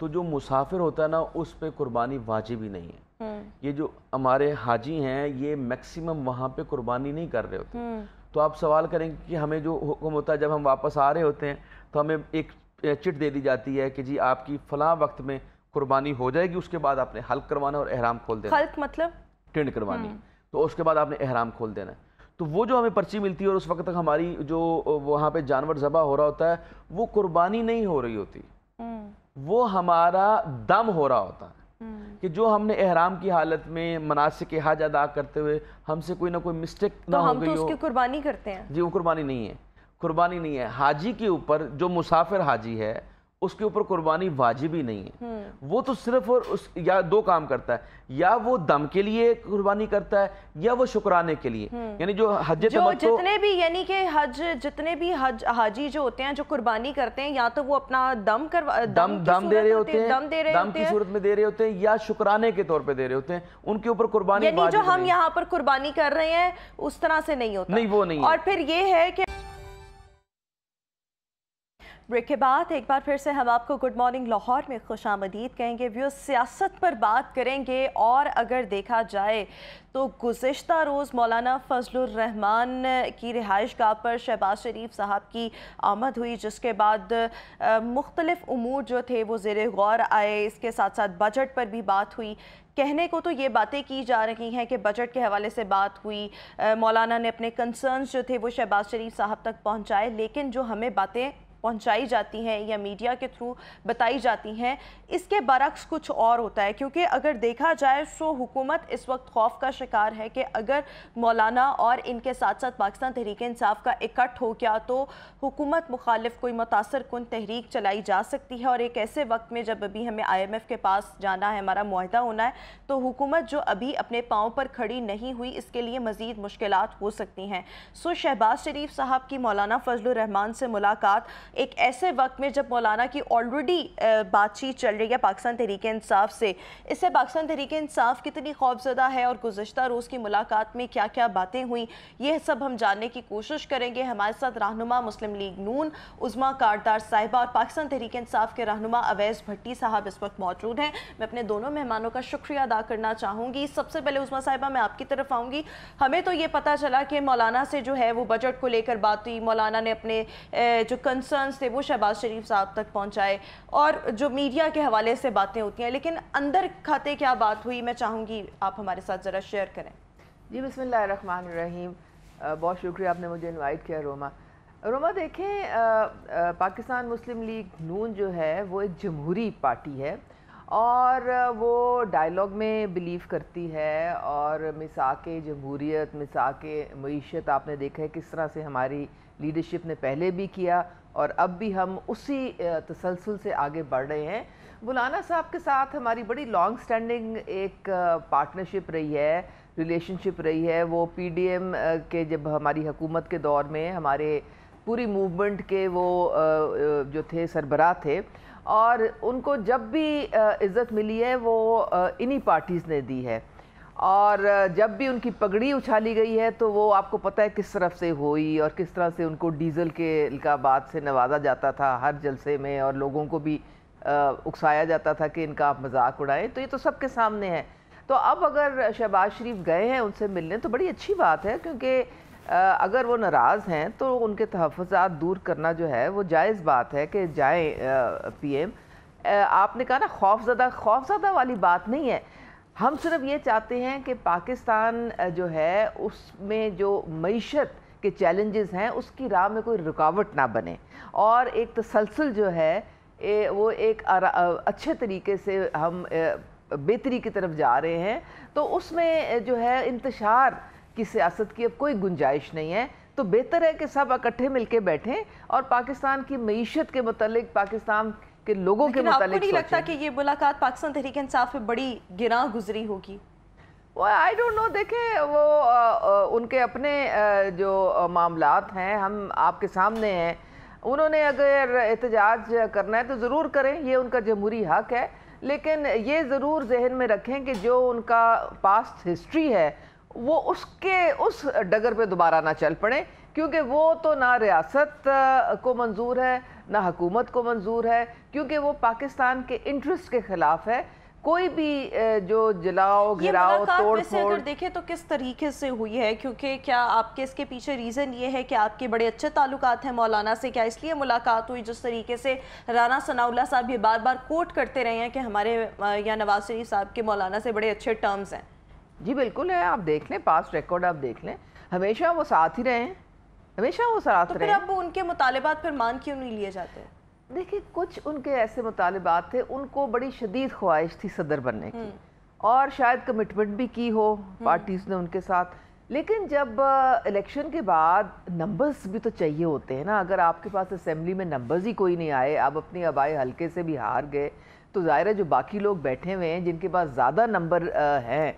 S4: तो जो मुसाफिर होता है ना उस पर कुर्बानी वाजिब ही नहीं है हम्म। ये जो हमारे हाजी हैं ये मैक्सिमम वहाँ पे कुर्बानी नहीं कर रहे होते हम्म। तो आप सवाल करेंगे कि हमें जो हुक्म होता है जब हम वापस आ रहे होते हैं तो हमें एक चिट दे दी जाती है कि जी आपकी फ़लाँ वक्त में कुर्बानी हो जाएगी उसके बाद आपने हल्क करवाना और अहराम खोल देना हल्क मतलब टिंड करवानी हम्म। तो उसके बाद आपने अहराम खोल देना तो वो जो हमें पर्ची मिलती है और उस वक्त तक हमारी जो वहाँ पे जानवर ज़बा हो रहा होता है वो कुर्बानी नहीं हो रही होती वो हमारा दम हो रहा होता है हम्म। कि जो हमने एहराम की हालत में के हज अदा करते हुए हमसे कोई ना कोई मिस्टेक तो ना हम तो हो गई तो उसकी
S1: कुर्बानी करते हैं
S4: जी वो कुर्बानी नहीं है कुर्बानी नहीं है हाजी के ऊपर जो मुसाफिर हाजी है उसके ऊपर कुर्बानी वाजिब ही नहीं है हम्म। वो तो सिर्फ और उस या दो काम करता है या वो दम के लिए कुर्बानी करता है या वो शुक्राने के लिए हम्म। यानी जो हज जो जितने
S1: भी यानी कि हज जितने भी हज हाजी जो होते हैं जो कुर्बानी करते हैं या तो वो अपना दम करवा दम दम दे रहे होते हैं दम दे रहे दम की सूरत
S4: में दे रहे होते हैं या शुक्राने के तौर पर दे रहे होते हैं उनके ऊपर कुर्बानी जो हम यहाँ
S1: पर कुर्बानी कर रहे हैं उस तरह से नहीं होता नहीं वो नहीं और फिर ये है कि ब्रेक के बाद एक बार फिर से हम आपको गुड मॉर्निंग लाहौर में खुश आमदीद कहेंगे व्यू सियासत पर बात करेंगे और अगर देखा जाए तो गुज्त रोज़ मौलाना फजलरहमान की रिहाइश गाह पर शहबाज शरीफ साहब की आमद हुई जिसके बाद मुख्तलफ़ अमूर जो थे वो जेर गौर आए इसके साथ साथ बजट पर भी बात हुई कहने को तो ये बातें की जा रही हैं कि बजट के हवाले से बात हुई मौलाना ने अपने कंसर्न्स जो थे वो शहबाज शरीफ साहब तक पहुंचाए लेकिन जो हमें बातें पहुंचाई जाती हैं या मीडिया के थ्रू बताई जाती हैं इसके बरक्स कुछ और होता है क्योंकि अगर देखा जाए तो हुकूमत इस वक्त खौफ का शिकार है कि अगर मौलाना और इनके साथ साथ पाकिस्तान तहरीक इंसाफ का इकट्ठ हो गया तो हुकूमत मुखालिफ कोई मुतासर कन तहरीक चलाई जा सकती है और एक ऐसे वक्त में जब अभी हमें आई एम एफ़ के पास जाना है हमारा माहदा होना है तो हुकूमत जो अभी अपने पाँव पर खड़ी नहीं हुई इसके लिए मज़ीद मुश्किल हो सकती हैं सो शहबाज शरीफ साहब की मौलाना फजल से मुलाकात एक ऐसे वक्त में जब मौलाना की ऑलरेडी बातचीत चल रही है पाकिस्तान तहरीक इंसाफ से इससे पाकिस्तान तहरीक इंसाफ कितनी खौफजदा है और गुजशत रोज़ की मुलाकात में क्या क्या बातें हुई ये सब हम जानने की कोशिश करेंगे हमारे साथ रहनुमा मुस्लिम लीग नून उजमा कारदार साहिबा और पाकिस्तान तहरीक इंसाफ के रहनुमा अवैस भट्टी साहब इस वक्त मौजूद हैं मैं अपने दोनों मेहमानों का शुक्रिया अदा करना चाहूँगी सबसे पहले उजमा साहिबा मैं आपकी तरफ आऊँगी हमें तो ये पता चला कि मौलाना से जो है वो बजट को लेकर बात हुई मौलाना ने अपने जो कंसर्न कंसर्न थे वो शहबाज शरीफ साहब तक पहुंचाए और जो मीडिया के हवाले से बातें होती हैं लेकिन अंदर खाते क्या बात हुई मैं चाहूँगी आप हमारे साथ ज़रा शेयर करें जी
S5: बसमान रहीम बहुत शुक्रिया आपने मुझे इन्वाइट किया रोमा रोमा देखें पाकिस्तान मुस्लिम लीग नून जो है वो एक जमहूरी पार्टी है और वो डायलॉग में बिलीव करती है और मिसा के जमहूरीत के मीशत आपने देखा है किस तरह से हमारी लीडरशिप ने पहले भी किया और अब भी हम उसी तसलसल से आगे बढ़ रहे हैं मौलाना साहब के साथ हमारी बड़ी लॉन्ग स्टैंडिंग एक पार्टनरशिप रही है रिलेशनशिप रही है वो पीडीएम के जब हमारी हुकूमत के दौर में हमारे पूरी मूवमेंट के वो जो थे सरबराह थे और उनको जब भी इज़्ज़त मिली है वो इन्हीं पार्टीज़ ने दी है और जब भी उनकी पगड़ी उछाली गई है तो वो आपको पता है किस तरफ से हुई और किस तरह से उनको डीजल के इल्काबाद से नवाजा जाता था हर जलसे में और लोगों को भी उकसाया जाता था कि इनका आप मजाक उड़ाएं तो ये तो सबके सामने है तो अब अगर शहबाज शरीफ गए हैं उनसे मिलने तो बड़ी अच्छी बात है क्योंकि अगर वो नाराज़ हैं तो उनके तहफ़ात दूर करना जो है वो जायज़ बात है कि जाएँ पी एम आपने कहा ना खौफजदा खौफजदा वाली बात नहीं है हम सिर्फ ये चाहते हैं कि पाकिस्तान जो है उसमें जो मीशत के चैलेंजेस हैं उसकी राह में कोई रुकावट ना बने और एक तसलसल जो है ए, वो एक अच्छे तरीके से हम बेहतरी की तरफ जा रहे हैं तो उसमें जो है इंतशार की सियासत की अब कोई गुंजाइश नहीं है तो बेहतर है कि सब इकट्ठे मिलके बैठें और
S1: पाकिस्तान की मीशत के मतलब पाकिस्तान के लोगों के मुताबिक नहीं लगता कि ये मुलाकात पाकिस्तान तहरीक इंसाफ पे बड़ी गिरा गुजरी होगी
S5: आई डोंट नो देखें वो आ, आ, उनके अपने आ, जो मामला हैं हम आपके सामने हैं उन्होंने अगर एहतजाज करना है तो ज़रूर करें ये उनका जमहूरी हक है लेकिन ये ज़रूर जहन में रखें कि जो उनका पास्ट हिस्ट्री है वो उसके उस डगर पे दोबारा ना चल पड़े क्योंकि वो तो ना रियासत को मंजूर है ना हुकूमत को मंजूर है क्योंकि वो पाकिस्तान के इंटरेस्ट के खिलाफ है कोई भी जो जलाओ गिराओ तोड़ फोड़ अगर
S1: देखें तो किस तरीके से हुई है क्योंकि क्या आपके इसके पीछे रीज़न ये है कि आपके बड़े अच्छे ताल्लुक हैं मौलाना से क्या इसलिए मुलाकात हुई जिस तरीके से राना सनाउल्ला साहब ये बार बार कोट करते रहे हैं कि हमारे या नवाज शरीफ साहब के मौलाना से बड़े अच्छे टर्म्स हैं
S5: जी बिल्कुल है आप देख लें पास्ट रिकॉर्ड आप देख लें हमेशा वो साथ ही रहे हैं हमेशा वो साथ तो रहे फिर अब
S1: उनके मुतालबात पर मान क्यों नहीं लिए जाते
S5: देखिए कुछ उनके ऐसे मुतालबात थे उनको बड़ी शदीद ख्वाहिश थी सदर बनने की हम्म। और शायद कमिटमेंट भी की हो पार्टीज़ हम्म। ने उनके साथ लेकिन जब इलेक्शन के बाद नंबर्स भी तो चाहिए होते हैं ना अगर आपके पास असम्बली में नंबर्स ही कोई नहीं आए आप अपने आबाई हल्के से भी हार गए तो ज़ाहिर है जो बाकी लोग बैठे हुए हैं जिनके पास ज़्यादा नंबर हैं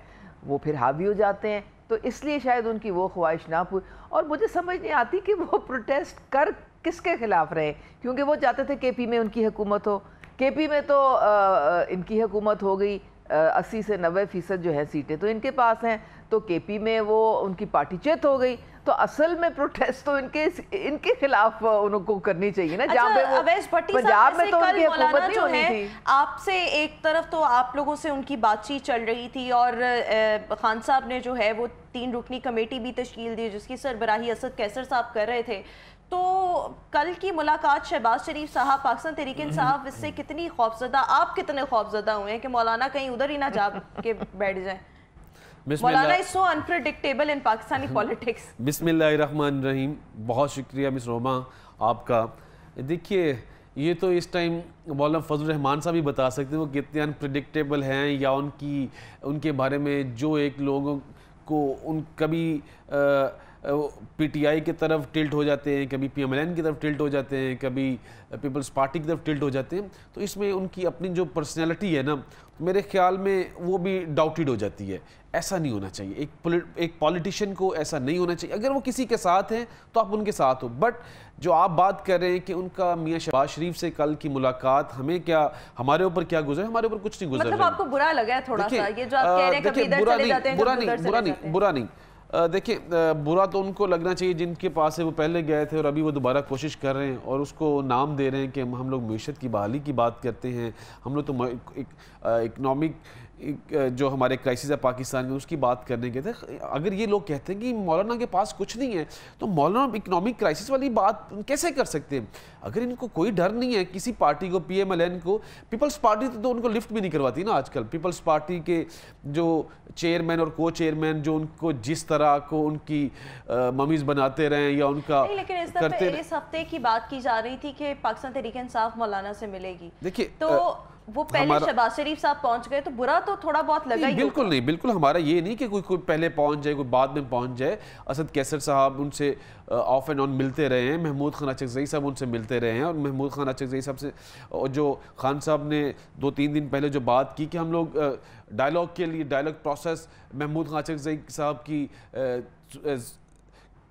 S5: वो फिर हावी हो जाते हैं तो इसलिए शायद उनकी वो ख्वाहिश ना पूरी और मुझे समझ नहीं आती कि वो प्रोटेस्ट कर किसके खिलाफ रहे क्योंकि वो चाहते थे केपी में उनकी हुकूमत हो केपी में तो आ, इनकी हुकूमत हो गई अस्सी से नबे फ़ीसद जो है सीटें तो इनके पास हैं तो केपी में वो उनकी पार्टी चेत हो गई तो असल में प्रोटेस्ट तो इनके इनके खिलाफ उनको करनी चाहिए ना अच्छा, पे वो पंजाब में तो उनकी हुकूमत नहीं होनी थी
S1: आपसे एक तरफ तो आप लोगों से उनकी बातचीत चल रही थी और खान साहब ने जो है वो तीन रुकनी कमेटी भी तश्कील दी जिसकी सरबराही असद कैसर साहब कर रहे थे तो कल की मुलाकात शहबाज शरीफ साहब पाकिस्तान तहरीक हम्म। साहब इससे कितनी खौफजदा आप कितने खौफजदा हुए हैं कि मौलाना कहीं उधर ही ना जा के बैठ जाए बहुत
S6: शुक्रिया मिस रोमा आपका देखिए ये तो इस टाइम मौलाना फजल रहमान साहब ही बता सकते हैं वो कितने अनप्रडिक्टेबल हैं या उनकी उनके बारे में जो एक लोगों को उन कभी आ, पीटीआई की तरफ टिल्ट हो जाते हैं कभी पीएमएलएन की तरफ टिल्ट हो जाते हैं कभी पीपल्स पार्टी की तरफ टिल्ट हो जाते हैं तो इसमें उनकी अपनी जो पर्सनैलिटी है ना मेरे ख्याल में वो भी डाउटेड हो जाती है ऐसा नहीं होना चाहिए एक पोलिट एक पॉलिटिशियन को ऐसा नहीं होना चाहिए अगर वो किसी के साथ हैं तो आप उनके साथ हो बट जो आप बात कर रहे हैं कि उनका मियाँ शहबाज शरीफ से कल की मुलाकात हमें क्या हमारे ऊपर क्या गुजर हमारे ऊपर कुछ नहीं गुजर मतलब आपको
S1: बुरा लगा है थोड़ा सा ये जो आप कह रहे हैं जाते हैं बुरा नहीं बुरा नहीं
S6: बुरा नहीं देखिए बुरा तो उनको लगना चाहिए जिनके पास है वो पहले गए थे और अभी वो दोबारा कोशिश कर रहे हैं और उसको नाम दे रहे हैं कि हम लोग मीशत की बहाली की बात करते हैं हम लोग तो इकनॉमिक एक, जो हमारे क्राइसिस है पाकिस्तान में उसकी बात करने के थे अगर ये लोग कहते हैं कि मौलाना के पास कुछ नहीं है तो मौलाना इकोनॉमिक क्राइसिस वाली बात कैसे कर सकते हैं अगर इनको कोई डर नहीं है किसी पार्टी को पी एम एल एन को पीपल्स पार्टी तो तो उनको लिफ्ट भी नहीं करवाती ना आजकल पीपल्स पार्टी के जो चेयरमैन और को चेयरमैन जो उनको जिस तरह को उनकी ममीज़ बनाते रहे या उनका लेकिन इस, करते इस
S1: हफ्ते की बात की जा रही थी कि पाकिस्तान तरीके इंसाफ मौलाना से मिलेगी देखिए तो वो पहले शहबाज शरीफ साहब पहुंच गए तो बुरा तो थोड़ा बहुत लगा नहीं, बिल्कुल
S6: नहीं बिल्कुल हमारा ये नहीं कि कोई कोई पहले पहुंच जाए कोई बाद में पहुंच जाए असद कैसर साहब उनसे ऑफ एंड ऑन मिलते रहे हैं महमूद खान अचकजई साहब उनसे मिलते रहे हैं और महमूद खान अचकजई साहब से जो खान साहब ने दो तीन दिन पहले जो बात की कि हम लोग डायलॉग के लिए डायलॉग प्रोसेस महमूद खान अचकजई साहब की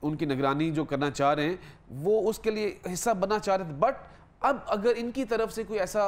S6: उनकी निगरानी जो करना चाह रहे हैं वो उसके लिए हिस्सा बनना चाह रहे थे बट अब अगर इनकी तरफ से कोई ऐसा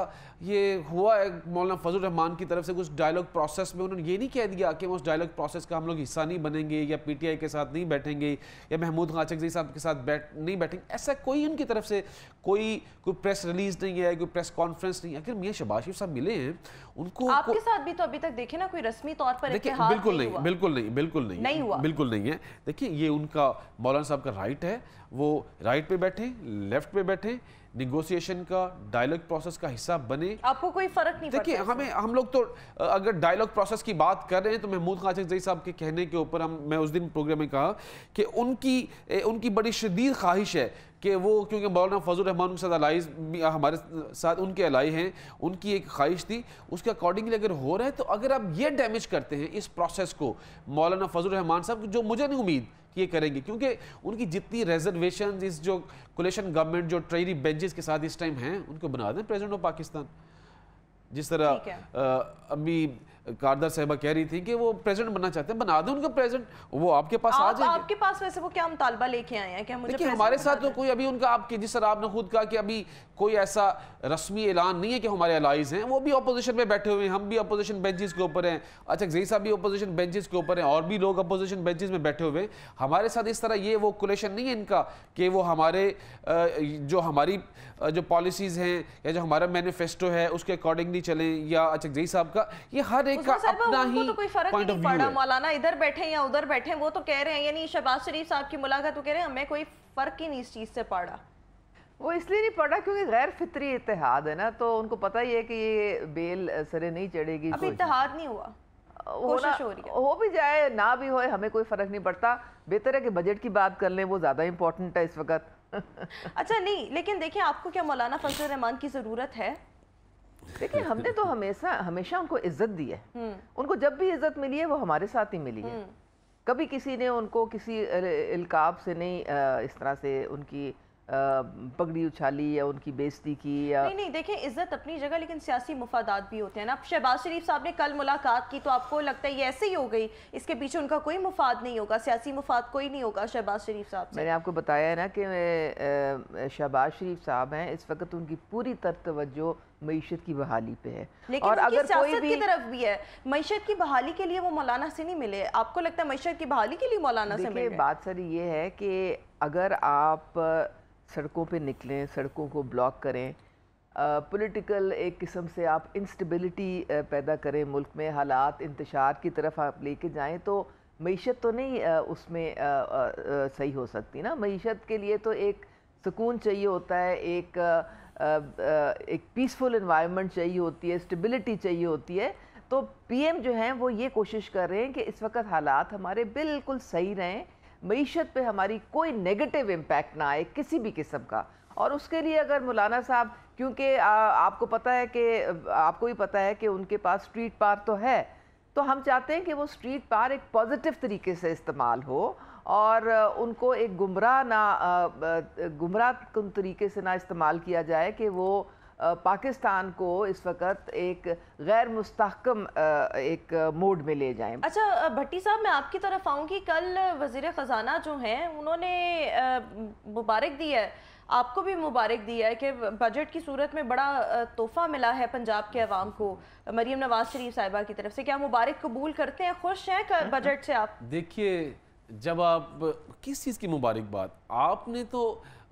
S6: ये हुआ है मौलाना फजल रहमान की तरफ से कुछ डायलॉग प्रोसेस में उन्होंने ये नहीं कह दिया कि उस डायलॉग प्रोसेस का हम लोग हिस्सा नहीं बनेंगे या पीटीआई के साथ नहीं बैठेंगे या महमूद जी साहब के साथ बैठ नहीं बैठेंगे ऐसा कोई उनकी तरफ से कोई कोई प्रेस रिलीज नहीं है कोई प्रेस कॉन्फ्रेंस नहीं है अगर मियाँ शबाशिफ साहब मिले हैं
S1: उनको आपके साथ भी तो अभी तक देखे ना कोई रस्मी तौर पर बिल्कुल नहीं
S6: बिल्कुल नहीं बिल्कुल नहीं हुआ बिल्कुल नहीं है देखिए ये उनका मौलाना साहब का राइट है वो राइट पे बैठे लेफ्ट पे बैठे निगोसिएशन का डायलॉग प्रोसेस का हिस्सा बने
S1: आपको कोई फर्क नहीं देखिए हमें हम
S6: लोग तो अगर डायलॉग प्रोसेस की बात कर रहे हैं तो महमूद खान जई साहब के कहने के ऊपर हम मैं उस दिन प्रोग्राम में कहा कि उनकी उनकी बड़ी शदीद ख्वाहिश है कि वो क्योंकि मौलाना फजल रहमान के साथ अलाइज हमारे साथ उनके अलाई हैं उनकी एक ख्वाहिश थी उसके अकॉर्डिंगली अगर हो रहा है तो अगर आप ये डैमेज करते हैं इस प्रोसेस को मौलाना फजल रहमान साहब जो मुझे नहीं उम्मीद ये करेंगे क्योंकि उनकी जितनी रेजर्वेशन इस जो कोलेशन गवर्नमेंट जो ट्रेरी बेंचेस के साथ इस टाइम हैं उनको बना दें प्रेजिडेंट ऑफ पाकिस्तान जिस तरह अभी कारदार साहबा कह रही थी कि वो प्रेजेंट बनना चाहते हैं बना दें उनका प्रेजेंट वो आपके पास आ जाए आपके
S1: पास वैसे वो क्या मुतालबा लेके आए हैं क्या मुझे हमारे साथ
S6: तो कोई अभी उनका आपके जिस तरह आपने खुद कहा कि अभी कोई ऐसा रस्मी ऐलान नहीं है कि हमारे अलाइज हैं वो भी अपोजिशन में बैठे हुए हैं हम भी अपोजिशन बेंचेज के ऊपर हैं अच्छा जई साहब भी अपोजिशन बेंचेज के ऊपर हैं और भी लोग अपोजिशन बेंचेज में बैठे हुए हैं हमारे साथ इस तरह ये वो कुलेशन नहीं है इनका कि वो हमारे जो हमारी जो पॉलिसीज़ हैं या जो हमारा मैनिफेस्टो है उसके अकॉर्डिंगली चलें या अच्छा जई साहब का
S1: ये हर एक का अपना ही तो कोई फर्क नहीं पड़ा मौलाना इधर बैठे या उधर बैठे वो तो कह रहे हैं यानी शहबाज शरीफ साहब की मुलाकात तो कह रहे हैं हमें कोई फर्क ही नहीं इस चीज़ से पड़ा वो इसलिए
S5: नहीं पड़ा क्योंकि गैर फितरी इतिहाद है ना तो उनको पता ही है कि ये बेल सरे नहीं चढ़ेगी अभी इतिहाद
S1: नहीं हुआ कोशिश हो रही है
S5: हो भी जाए ना भी हो हमें कोई फ़र्क नहीं पड़ता बेहतर है कि बजट की बात कर लें वो ज़्यादा इंपॉर्टेंट है इस वक्त
S1: अच्छा नहीं लेकिन देखिए आपको क्या मौलाना फजल रहमान की ज़रूरत है देखिए हमने तो
S5: हमेशा हमेशा उनको इज्जत दी है हम्म। उनको जब भी इज्जत मिली है वो हमारे साथ ही मिली है हम्म। कभी किसी ने उनको किसी इलकाब से नहीं इस तरह से उनकी पगड़ी उछाली या उनकी बेजती की या नहीं
S1: नहीं देखें इज्जत अपनी जगह लेकिन सियासी मुफादात भी होते हैं ना शहबाज शरीफ साहब ने कल मुलाकात की तो आपको लगता है ये ऐसे ही हो गई इसके पीछे उनका कोई मुफाद नहीं होगा सियासी मुफाद कोई नहीं होगा शहबाज शरीफ साहब मैंने
S5: आपको बताया ना कि शहबाज शरीफ साहब हैं इस वक्त उनकी पूरी तरतवजो मीशत की बहाली पे है लेकिन और अगर कोई भी की तरफ
S1: भी है मीशत की बहाली के लिए वो मौलाना से नहीं मिले आपको लगता है मीशत की बहाली के लिए मौलाना से मिले
S5: बात सर ये है कि अगर आप सड़कों पे निकलें सड़कों को ब्लॉक करें पॉलिटिकल एक किस्म से आप इंस्टेबिलिटी पैदा करें मुल्क में हालात इंतशार की तरफ आप लेके जाएँ तो मीशत तो नहीं उसमें सही हो सकती ना मीशत के लिए तो एक सुकून चाहिए होता है एक एक पीसफुल इन्वायरमेंट चाहिए होती है स्टेबिलिटी चाहिए होती है तो पीएम जो हैं वो ये कोशिश कर रहे हैं कि इस वक्त हालात हमारे बिल्कुल सही रहें मीशत पे हमारी कोई नेगेटिव इम्पैक्ट ना आए किसी भी किस्म का और उसके लिए अगर मौलाना साहब क्योंकि आपको पता है कि आपको भी पता है कि उनके पास स्ट्रीट पार तो है तो हम चाहते हैं कि वो स्ट्रीट पार एक पॉजिटिव तरीके से इस्तेमाल हो और उनको एक गुमराह ना गुमराह तरीके से ना इस्तेमाल किया जाए कि वो पाकिस्तान को इस वक्त एक गैर मुस्तकम एक मोड में ले जाएं
S1: अच्छा भट्टी साहब मैं आपकी तरफ आऊँगी कल वजीर ख़जाना जो हैं उन्होंने मुबारक दी है आपको भी मुबारक दी है कि बजट की सूरत में बड़ा तोहफ़ा मिला है पंजाब के आवाम को मरीम नवाज शरीफ साहिबा की तरफ से क्या मुबारक कबूल करते हैं खुश हैं बजट से आप
S6: देखिए जब आप किस चीज़ की मुबारकबाद आपने तो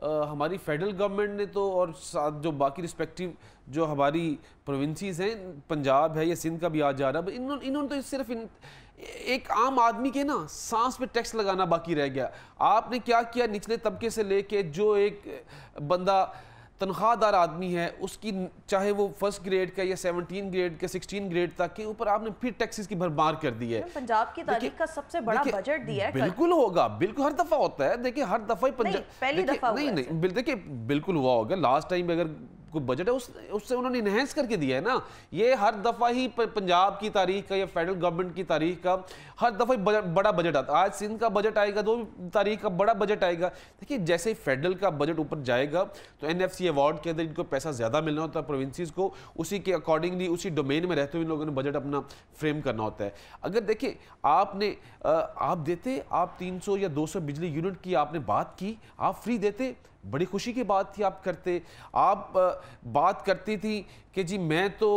S6: आ, हमारी फेडरल गवर्नमेंट ने तो और साथ जो बाकी रिस्पेक्टिव जो हमारी प्रोविंसीज हैं पंजाब है या सिंध का भी आ जा रहा है इन्होंने इन्होंने तो सिर्फ इन, एक आम आदमी के ना सांस पे टैक्स लगाना बाकी रह गया आपने क्या किया निचले तबके से लेके जो एक बंदा तनख्वाहदार आदमी है उसकी चाहे वो फर्स्ट ग्रेड का या सेवनटीन ग्रेड का सिक्सटीन ग्रेड तक के ऊपर आपने फिर टैक्सेस की भरमार कर दी है
S1: पंजाब की तारीख का सबसे बड़ा बजट दिया है बिल्कुल
S6: होगा बिल्कुल हर दफा होता है देखिए हर दफा ही पंजाब नहीं नहीं देखिए बिल्कुल हुआ होगा लास्ट टाइम अगर कोई बजट है उस उससे उन्होंने इन्हेंस करके दिया है ना ये हर दफ़ा ही पंजाब की तारीख का या फेडरल गवर्नमेंट की तारीख का हर दफ़ा ही बड़ा बजट आता आज सिंध का बजट आएगा दो तारीख का बड़ा बजट आएगा देखिए जैसे ही फेडरल का बजट ऊपर जाएगा तो एन अवार्ड के अंदर इनको पैसा ज़्यादा मिलना होता है प्रोविंसीज को उसी के अकॉर्डिंगली उसी डोमेन में रहते हुए इन लोगों ने बजट अपना फ्रेम करना होता है अगर देखिए आपने आप देते आप तीन या दो बिजली यूनिट की आपने बात की आप फ्री देते बड़ी खुशी की बात थी आप करते आप बात करती थी कि जी मैं तो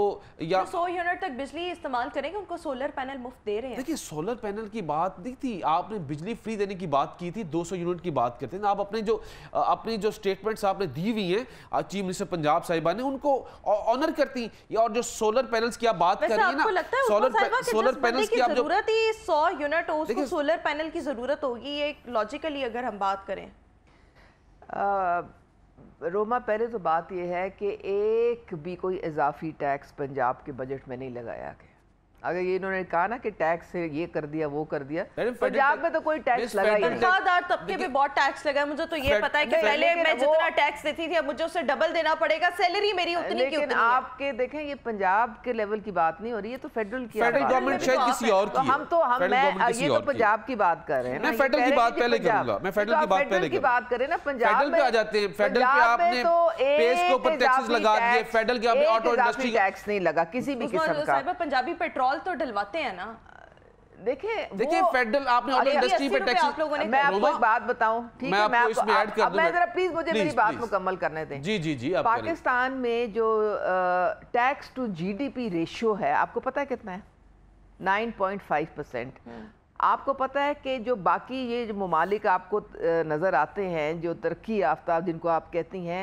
S6: या सौ
S1: यूनिट तक बिजली इस्तेमाल करेंगे उनको सोलर पैनल मुफ्त दे रहे हैं देखिए
S6: सोलर पैनल की बात नहीं थी आपने बिजली फ्री देने की बात की थी 200 यूनिट की बात करते हैं आप अपने जो अपनी जो स्टेटमेंट्स आपने दी हुई हैं चीफ मिनिस्टर पंजाब साहिबा ने उनको ऑनर करती और जो सोलर पैनल की आप बात कर रही है
S1: सोलर सोलर पैनल की जरूरत ही सौ यूनिट सोलर पैनल की जरूरत होगी ये लॉजिकली अगर हम बात करें
S5: रोमा पहले तो बात यह है कि एक भी कोई इजाफी टैक्स पंजाब के बजट में नहीं लगाया गया अगर ये इन्होंने कहा ना कि टैक्स है ये कर दिया वो कर दिया पंजाब में तो कोई टैक्स लगा ही तनख्वाहदार
S1: तबके तो पे बहुत टैक्स लगा मुझे तो ये पता है कि पहले मैं जितना टैक्स देती थी अब मुझे उसे डबल देना पड़ेगा सैलरी मेरी उतनी लेकिन की आपके
S5: देखें ये पंजाब के लेवल की बात नहीं हो रही है तो फेडरल की फेडरल गवर्नमेंट शायद किसी और की हम तो हम तो- मैं ये तो पंजाब की बात कर रहे हैं मैं फेडरल की बात पहले करूंगा मैं फेडरल तो की बात पहले की बात करें ना पंजाब में आ जाते हैं फेडरल पे आपने पेस के ऊपर टैक्सेस लगा दिए फेडरल के आपने ऑटो इंडस्ट्री टैक्स नहीं लगा किसी भी किस्म
S1: का पंजाबी पेट्रोल कॉल तो डलवाते हैं ना देखिए फेडरल आपने ऑटो इंडस्ट्री पे टैक्स मैं आपको एक बात बताऊं
S5: ठीक है मैं आपको ऐड कर दूं जरा प्लीज मुझे मेरी बात मुकम्मल करने दें जी
S6: जी जी पाकिस्तान
S5: में जो टैक्स टू जीडीपी रेशियो है आपको पता है कितना है 9.5 परसेंट हम्म। आपको पता है कि जो बाकी ये जो ममालिक आपको नज़र आते हैं जो तरक्की याफ्ता जिनको आप कहती हैं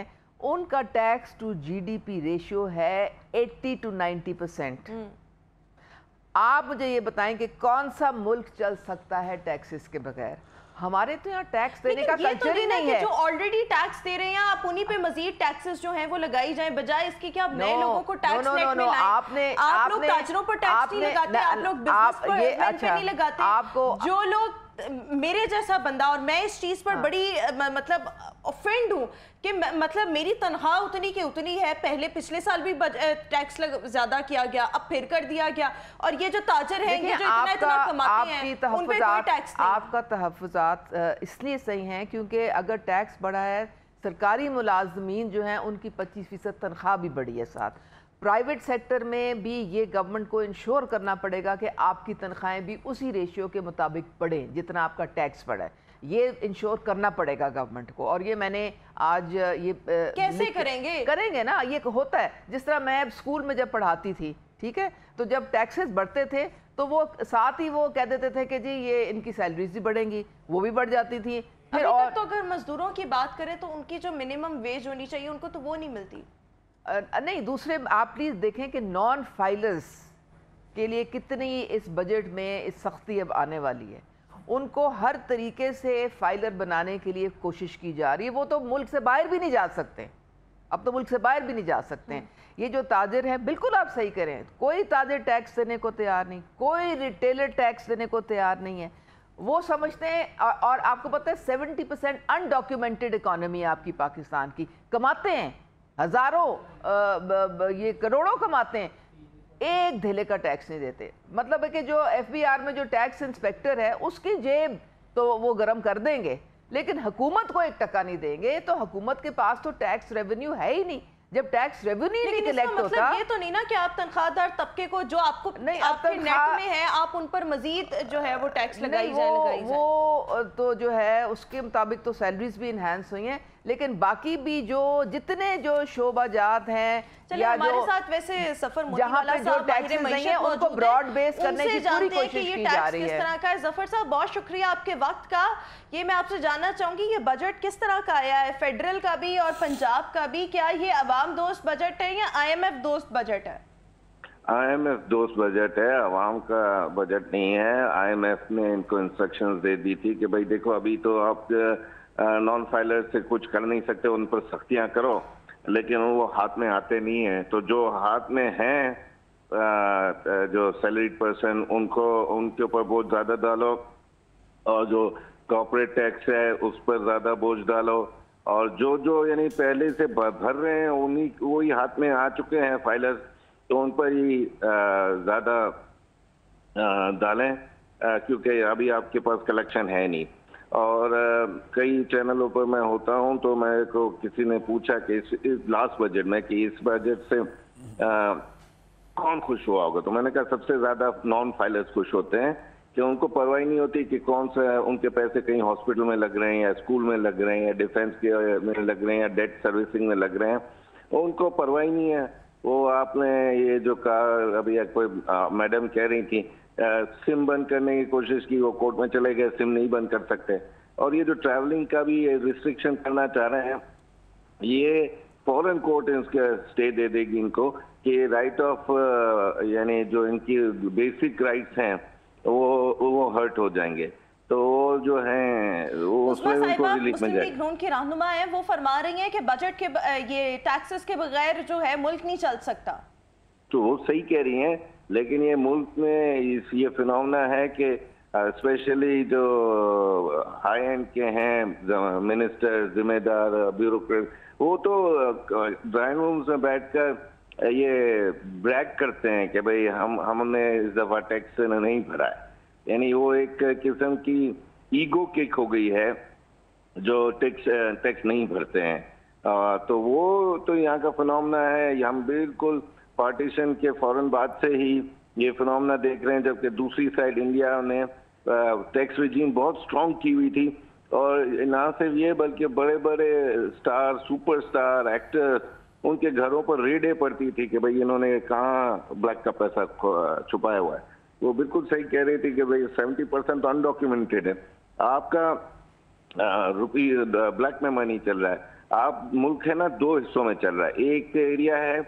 S5: उनका टैक्स टू जीडीपी रेशियो है 80 टू 90 परसेंट आप मुझे ये बताएं कि कौन सा मुल्क चल सकता है टैक्सेस के बगैर हमारे तो यहाँ टैक्स देने का कल्चर तो ही नहीं है जो
S1: ऑलरेडी टैक्स दे रहे हैं आप उन्हीं पे मजीद टैक्सेस जो हैं वो लगाई जाए बजाय इसके कि आप नए लोगों को tax no, no, no, no, आपने आप लोग पर टैक्स नहीं लगाते आप लोग बिजनेस पर अच्छा, नहीं लगाते आपको जो लोग मेरे जैसा बंदा और मैं इस चीज़ पर हाँ। बड़ी मतलब ऑफेंड हूँ कि मतलब मेरी तनख्वाह उतनी की उतनी है पहले पिछले साल भी टैक्स ज़्यादा किया गया अब फिर कर दिया गया और ये जो ताजर हैं ये जो इतना इतना कमाते हैं उन पे कोई
S5: टैक्स नहीं। आपका तहफात इसलिए सही हैं क्योंकि अगर टैक्स बढ़ा है सरकारी मुलाजमीन जो हैं उनकी पच्चीस फ़ीसद तनख्वाह भी बढ़ी है साथ प्राइवेट सेक्टर में भी ये गवर्नमेंट को इंश्योर करना पड़ेगा कि आपकी तनख्वाहें भी उसी रेशियो के मुताबिक पड़ें जितना आपका टैक्स पड़ा है ये इंश्योर करना पड़ेगा गवर्नमेंट को और ये मैंने आज ये कैसे करेंगे करेंगे ना ये होता है जिस तरह मैं स्कूल में जब पढ़ाती थी ठीक है तो जब टैक्सेस बढ़ते थे तो वो साथ ही वो कह देते थे कि जी ये इनकी सैलरीज भी बढ़ेंगी वो भी बढ़ जाती थी
S1: फिर और तो अगर मजदूरों की बात करें तो उनकी जो मिनिमम वेज होनी चाहिए उनको तो वो नहीं मिलती
S5: नहीं दूसरे आप प्लीज़ देखें कि नॉन फाइलर्स के लिए कितनी इस बजट में इस सख्ती अब आने वाली है उनको हर तरीके से फाइलर बनाने के लिए कोशिश की जा रही है वो तो मुल्क से बाहर भी नहीं जा सकते अब तो मुल्क से बाहर भी नहीं जा सकते हैं हम्म। ये जो ताजर हैं बिल्कुल आप सही करें कोई ताजर टैक्स देने को तैयार नहीं कोई रिटेलर टैक्स देने को तैयार नहीं है वो समझते हैं और आपको पता है सेवेंटी परसेंट अनडॉक्यूमेंटेड इकानमी आपकी पाकिस्तान की कमाते हैं हज़ारों ये करोड़ों कमाते हैं एक धेले का टैक्स नहीं देते मतलब है कि जो एफबीआर में जो टैक्स इंस्पेक्टर है उसकी जेब तो वो गर्म कर देंगे लेकिन हुकूमत को एक टका नहीं देंगे तो हुकूमत के पास तो टैक्स रेवेन्यू है
S1: ही नहीं जब टैक्स रेवेन्यू नहीं कलेक्ट मतलब होता ये तो नहीं ना कि आप तनख्वाहदार तबके को जो आपको नहीं आपके नेट में है आप उन पर मजीद जो है वो टैक्स लगाई जाए
S5: वो तो जो है उसके मुताबिक तो सैलरीज भी इन्हेंस हुई हैं लेकिन बाकी भी जो जितने जो शोबाजात हैं या जो साथ
S1: वैसे सफर जहां पे जो टैक्सेस नहीं है उनको ब्रॉड बेस करने की पूरी कोशिश की जा रही है किस तरह का है जफर साहब बहुत शुक्रिया आपके वक्त का ये मैं आपसे जानना चाहूंगी ये बजट किस तरह का आया है फेडरल का भी और पंजाब का भी क्या ये अवाम दोस्त बजट है या आईएमएफ दोस्त बजट है
S7: आईएमएफ दोस्त बजट है आवाम का बजट नहीं है आईएमएफ ने इनको इंस्ट्रक्शन दे दी थी कि भाई देखो अभी तो आप नॉन फाइलर से कुछ कर नहीं सकते उन पर सख्तियां करो लेकिन वो हाथ में आते नहीं है तो जो हाथ में हैं जो सैलरीड पर्सन उनको उनके ऊपर बोझ ज़्यादा डालो और जो कॉपोरेट टैक्स है उस पर ज़्यादा बोझ डालो और जो जो यानी पहले से भर रहे हैं उन्हीं वही हाथ में आ चुके हैं फाइलर्स तो उन पर ही ज़्यादा डालें क्योंकि अभी आपके पास कलेक्शन है नहीं और कई चैनलों पर मैं होता हूं तो मैं को किसी ने पूछा कि इस, इस लास्ट बजट में कि इस बजट से आ, कौन खुश हुआ होगा तो मैंने कहा सबसे ज़्यादा नॉन फाइलर्स खुश होते हैं कि उनको परवाह नहीं होती कि कौन सा उनके पैसे कहीं हॉस्पिटल में लग रहे हैं या स्कूल में लग रहे हैं या डिफेंस के में लग रहे हैं या डेट सर्विसिंग में लग रहे हैं तो उनको परवाही नहीं है वो आपने ये जो कहा अभी कोई मैडम कह रही थी सिम बंद करने की कोशिश की वो कोर्ट में चले गए सिम नहीं बंद कर सकते और ये जो ट्रैवलिंग का भी रिस्ट्रिक्शन करना चाह रहे हैं ये फॉरन कोर्ट इसके स्टे दे देगी इनको कि राइट ऑफ यानी जो इनकी बेसिक राइट्स हैं वो वो हर्ट हो जाएंगे तो जो है वो उसमें उनको रिलीफ मिल
S1: रहनुमा है वो फरमा रही है कि बजट के ये टैक्सेस के बगैर जो है मुल्क नहीं चल सकता
S7: तो वो सही कह रही हैं लेकिन ये मुल्क में इस ये फिनौना है कि स्पेशली जो हाई एंड के हैं मिनिस्टर जिम्मेदार ब्यूरोक्रेट वो तो ड्राइंग रूम्स में बैठकर ये ब्रैक करते हैं कि भाई हम हमने इस दफ़ा टैक्स नहीं भरा है यानी वो एक किस्म की ईगो किक हो गई है जो टैक्स टैक्स नहीं भरते हैं आ, तो वो तो यहाँ का फनोमना है हम बिल्कुल पार्टीशन के फौरन बाद से ही ये फिनोमना देख रहे हैं जबकि दूसरी साइड इंडिया ने टैक्स रिजीम बहुत स्ट्रांग की हुई थी और ना सिर्फ ये बल्कि बड़े बड़े स्टार सुपरस्टार एक्टर्स उनके घरों पर रेडे पड़ती थी कि भाई इन्होंने कहाँ ब्लैक का पैसा छुपाया हुआ है वो बिल्कुल सही कह रही थी कि भाई सेवेंटी परसेंट तो अनडॉक्यूमेंटेड है आपका रुपी ब्लैक में मनी चल रहा है आप मुल्क है ना दो हिस्सों में चल रहा है एक एरिया है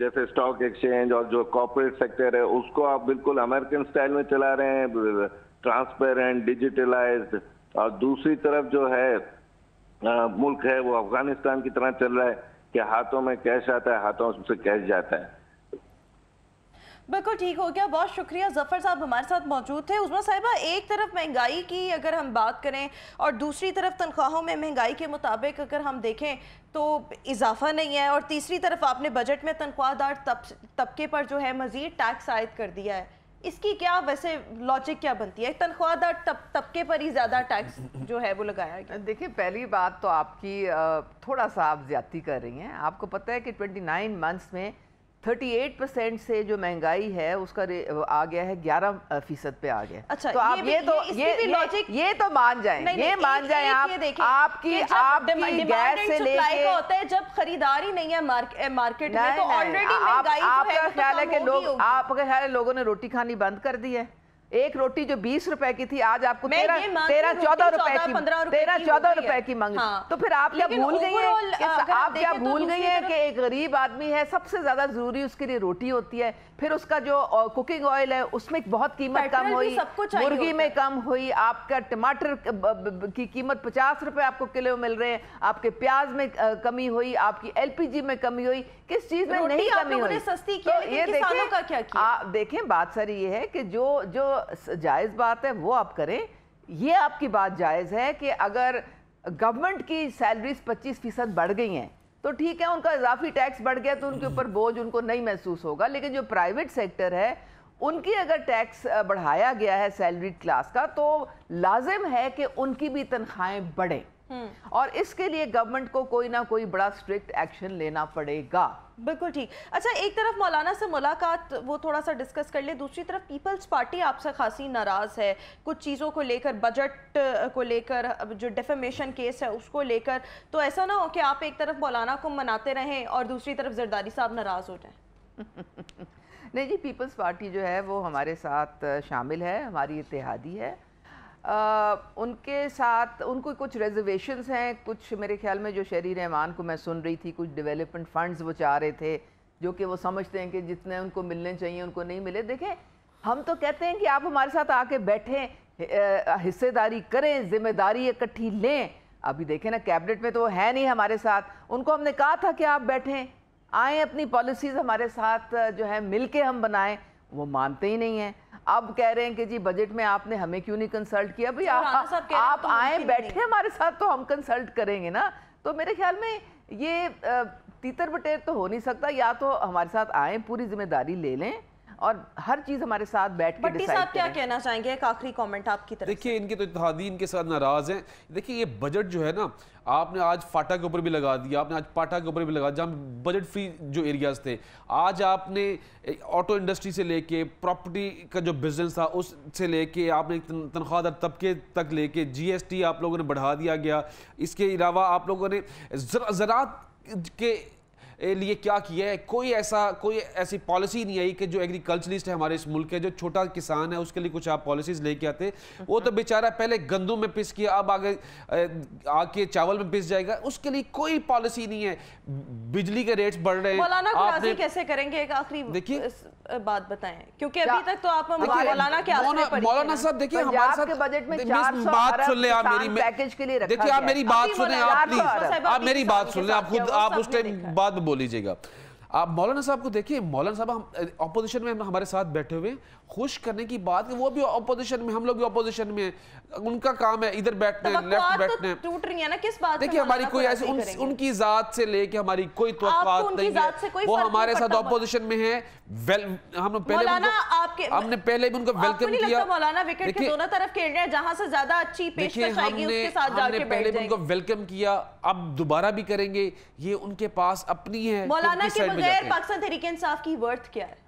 S7: जैसे स्टॉक एक्सचेंज और जो कॉर्पोरेट सेक्टर है उसको आप बिल्कुल अमेरिकन स्टाइल में चला रहे हैं ट्रांसपेरेंट डिजिटलाइज्ड और दूसरी तरफ जो है आ, मुल्क है वो अफगानिस्तान की तरह चल रहा है कि हाथों में कैश आता है हाथों से कैश जाता है
S1: बिल्कुल ठीक हो गया बहुत शुक्रिया जफर साहब हमारे साथ मौजूद थे उसमें साहिबा एक तरफ महंगाई की अगर हम बात करें और दूसरी तरफ तनख्वाहों में महंगाई के मुताबिक अगर हम देखें तो इजाफा नहीं है और तीसरी तरफ आपने बजट में तनख्वाहदार तबके पर जो है मज़ीद टैक्स आयद कर दिया है इसकी क्या वैसे लॉजिक क्या बनती है तनख्वाहदार तब तबके पर ही ज़्यादा टैक्स जो है वो लगाया
S5: गया देखिए पहली बात तो आपकी थोड़ा सा आप ज़्यादा कर रही हैं आपको पता है कि 29 मंथ्स में 38 परसेंट से जो महंगाई है उसका आ गया है 11 फीसद पे आ गया अच्छा तो आप ये, ये तो ये ये, लॉजिक ये तो मान जाए नहीं, ये मान जाए आप
S1: आपकी आप गैस से लेके होता है जब खरीदारी नहीं है मार्क, मार्केट में तो ऑलरेडी महंगाई आपका तो ख्याल है कि लोग आपका ख्याल है लोगों ने रोटी
S5: खानी बंद कर दी है एक रोटी जो बीस रुपए की थी आज आपको तेरह तेरह चौदह रुपए की तेरह चौदह रुपए की मांग हाँ। तो फिर आप क्या भूल गई है आप क्या तो भूल गई है कि एक गरीब आदमी है सबसे ज्यादा जरूरी उसके लिए रोटी होती है फिर उसका जो कुकिंग ऑयल है उसमें बहुत कीमत कम हुई मुर्गी में कम हुई आपका टमाटर की कीमत पचास रुपए आपको किलो मिल रहे हैं आपके प्याज में कमी हुई आपकी एलपीजी में कमी हुई किस चीज में नहीं कमी हुई सस्ती तो की ये देखें बात सर ये है कि जो जो जायज़ बात है वो आप करें ये आपकी बात जायज़ है कि अगर गवर्नमेंट की सैलरीज पच्चीस फ़ीसद बढ़ गई हैं तो ठीक है उनका इजाफी टैक्स बढ़ गया तो उनके ऊपर बोझ उनको नहीं महसूस होगा लेकिन जो प्राइवेट सेक्टर है उनकी अगर टैक्स बढ़ाया गया है सैलरी क्लास का तो लाजिम है कि उनकी भी तनख्वाहें बढ़ें हम्म। और इसके लिए गवर्नमेंट को कोई ना कोई बड़ा स्ट्रिक्ट एक्शन लेना पड़ेगा
S1: बिल्कुल ठीक अच्छा एक तरफ मौलाना से मुलाकात वो थोड़ा सा डिस्कस कर ले दूसरी तरफ पीपल्स पार्टी आपसे खासी नाराज़ है कुछ चीज़ों को लेकर बजट को लेकर जो डेफेमेशन केस है उसको लेकर तो ऐसा ना हो कि आप एक तरफ मौलाना को मनाते रहें और दूसरी तरफ जरदारी साहब नाराज़ हो जाए
S5: नहीं जी पीपल्स पार्टी जो है वो हमारे साथ शामिल है हमारी इतिहादी है उनके साथ उनको कुछ रिजर्वेशंस हैं कुछ मेरे ख्याल में जो शहरी रहमान को मैं सुन रही थी कुछ डेवलपमेंट फंड्स वो चाह रहे थे जो कि वो समझते हैं कि जितने उनको मिलने चाहिए उनको नहीं मिले देखें हम तो कहते हैं कि आप हमारे साथ आके बैठें हिस्सेदारी करें जिम्मेदारी इकट्ठी लें अभी देखें ना कैबिनेट में तो वो है नहीं हमारे साथ उनको हमने कहा था कि आप बैठें आएँ अपनी पॉलिसीज़ हमारे साथ जो है मिल के हम बनाएँ वो मानते ही नहीं हैं अब कह रहे हैं कि जी बजट में आपने हमें क्यों नहीं कंसल्ट किया भाई आप, आप तो आए बैठे हमारे साथ तो हम कंसल्ट करेंगे ना तो मेरे ख्याल में ये तीतर बटेर तो हो नहीं सकता या तो हमारे साथ आए पूरी जिम्मेदारी ले लें और हर चीज़ हमारे साथ
S1: बैठ के साहब क्या कहना चाहेंगे एक आखिरी कमेंट आपकी तरफ
S6: देखिए इनके तो इतिहादी इनके साथ नाराज़ हैं देखिए ये बजट जो है ना आपने आज फाटा के ऊपर भी लगा दिया आपने आज पाटा के ऊपर भी लगा जहाँ बजट फ्री जो एरियाज थे आज आपने ऑटो इंडस्ट्री से लेके प्रॉपर्टी का जो बिजनेस था उससे लेके आपने तनख्वाहदार तबके तक लेके जीएसटी आप लोगों ने बढ़ा दिया गया इसके अलावा आप लोगों ने ज़रात के लिए क्या किया है कोई ऐसा कोई ऐसी पॉलिसी नहीं आई कि जो एग्रीकल्चरिस्ट है हमारे इस मुल्क के जो छोटा किसान है उसके लिए कुछ आप पॉलिसीज लेके आते वो तो बेचारा पहले गंदू में पिस किया अब आगे आके चावल में पिस जाएगा उसके लिए कोई पॉलिसी नहीं है बिजली के रेट्स बढ़ रहे हैं कैसे
S1: करेंगे देखिए बात बताएं क्योंकि अभी तक तो आप मौलाना के मौलाना साहब देखिए
S5: हमारे साथ बजट
S6: में बात सुन ले आप मेरी पैकेज के लिए देखिए आप मेरी बात सुने प्लीज आप मेरी बात सुन ले आप खुद आप उस टाइम बात बोल लीजिएगा आप मौलाना साहब को देखिए मौलाना साहब हम अपोजिशन में हम हमारे साथ बैठे हुए हैं खुश करने की बात वो भी अपोजिशन में हम लोग भी अपोजिशन में उनका काम है इधर बैठने लेफ्ट तो बैठने
S1: टूट रही है ना किस बात देखिए हमारी कोई ऐसी उन,
S6: उनकी जात से लेके हमारी कोई तो नहीं है वो हमारे साथ अपोजिशन में है वेल हम पहले आपके हमने पहले भी उनको वेलकम किया मौलाना विकेट के दोनों
S1: तरफ खेल रहे हैं जहां से ज्यादा अच्छी पेशकश आएगी उसके साथ जाके पहले भी उनको
S6: वेलकम किया अब दोबारा भी करेंगे ये उनके पास अपनी है मौलाना के बगैर
S1: पाकिस्तान तहरीक इंसाफ की वर्थ क्या है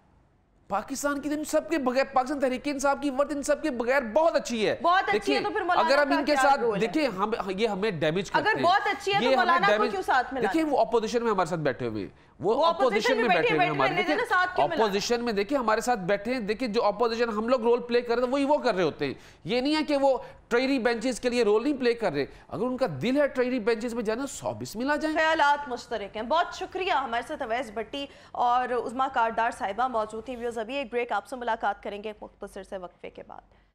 S1: पाकिस्तान की सबके बगैर
S6: पाकिस्तान तहरीके इंसाफ की वर्त इन सब के बगैर बहुत अच्छी है बहुत अच्छी है तो फिर अगर हम इनके साथ देखिए हम ये हमें डैमेज अगर बहुत अच्छी है तो मौलाना को क्यों साथ में देखिए वो अपोजिशन में हमारे साथ बैठे हुए हैं वो अपोजिशन में बैठे हैं हमारे देखिए अपोजिशन में देखिए हमारे साथ बैठे हैं देखिए जो अपोजिशन हम लोग रोल प्ले कर रहे हैं वही वो कर रहे होते हैं ये नहीं है कि वो ट्रेरी बेंचेस के लिए रोल नहीं प्ले कर
S1: रहे अगर उनका दिल है ट्रेरी बेंचेस में जाना सौ बीस मिला जाए ख्याल मुश्तरक हैं बहुत शुक्रिया हमारे साथ अवैस भट्टी और उजमा कारदार साहिबा मौजूद थी व्यूज अभी एक ब्रेक आपसे मुलाकात करेंगे मुख्तर से वक्फे के बाद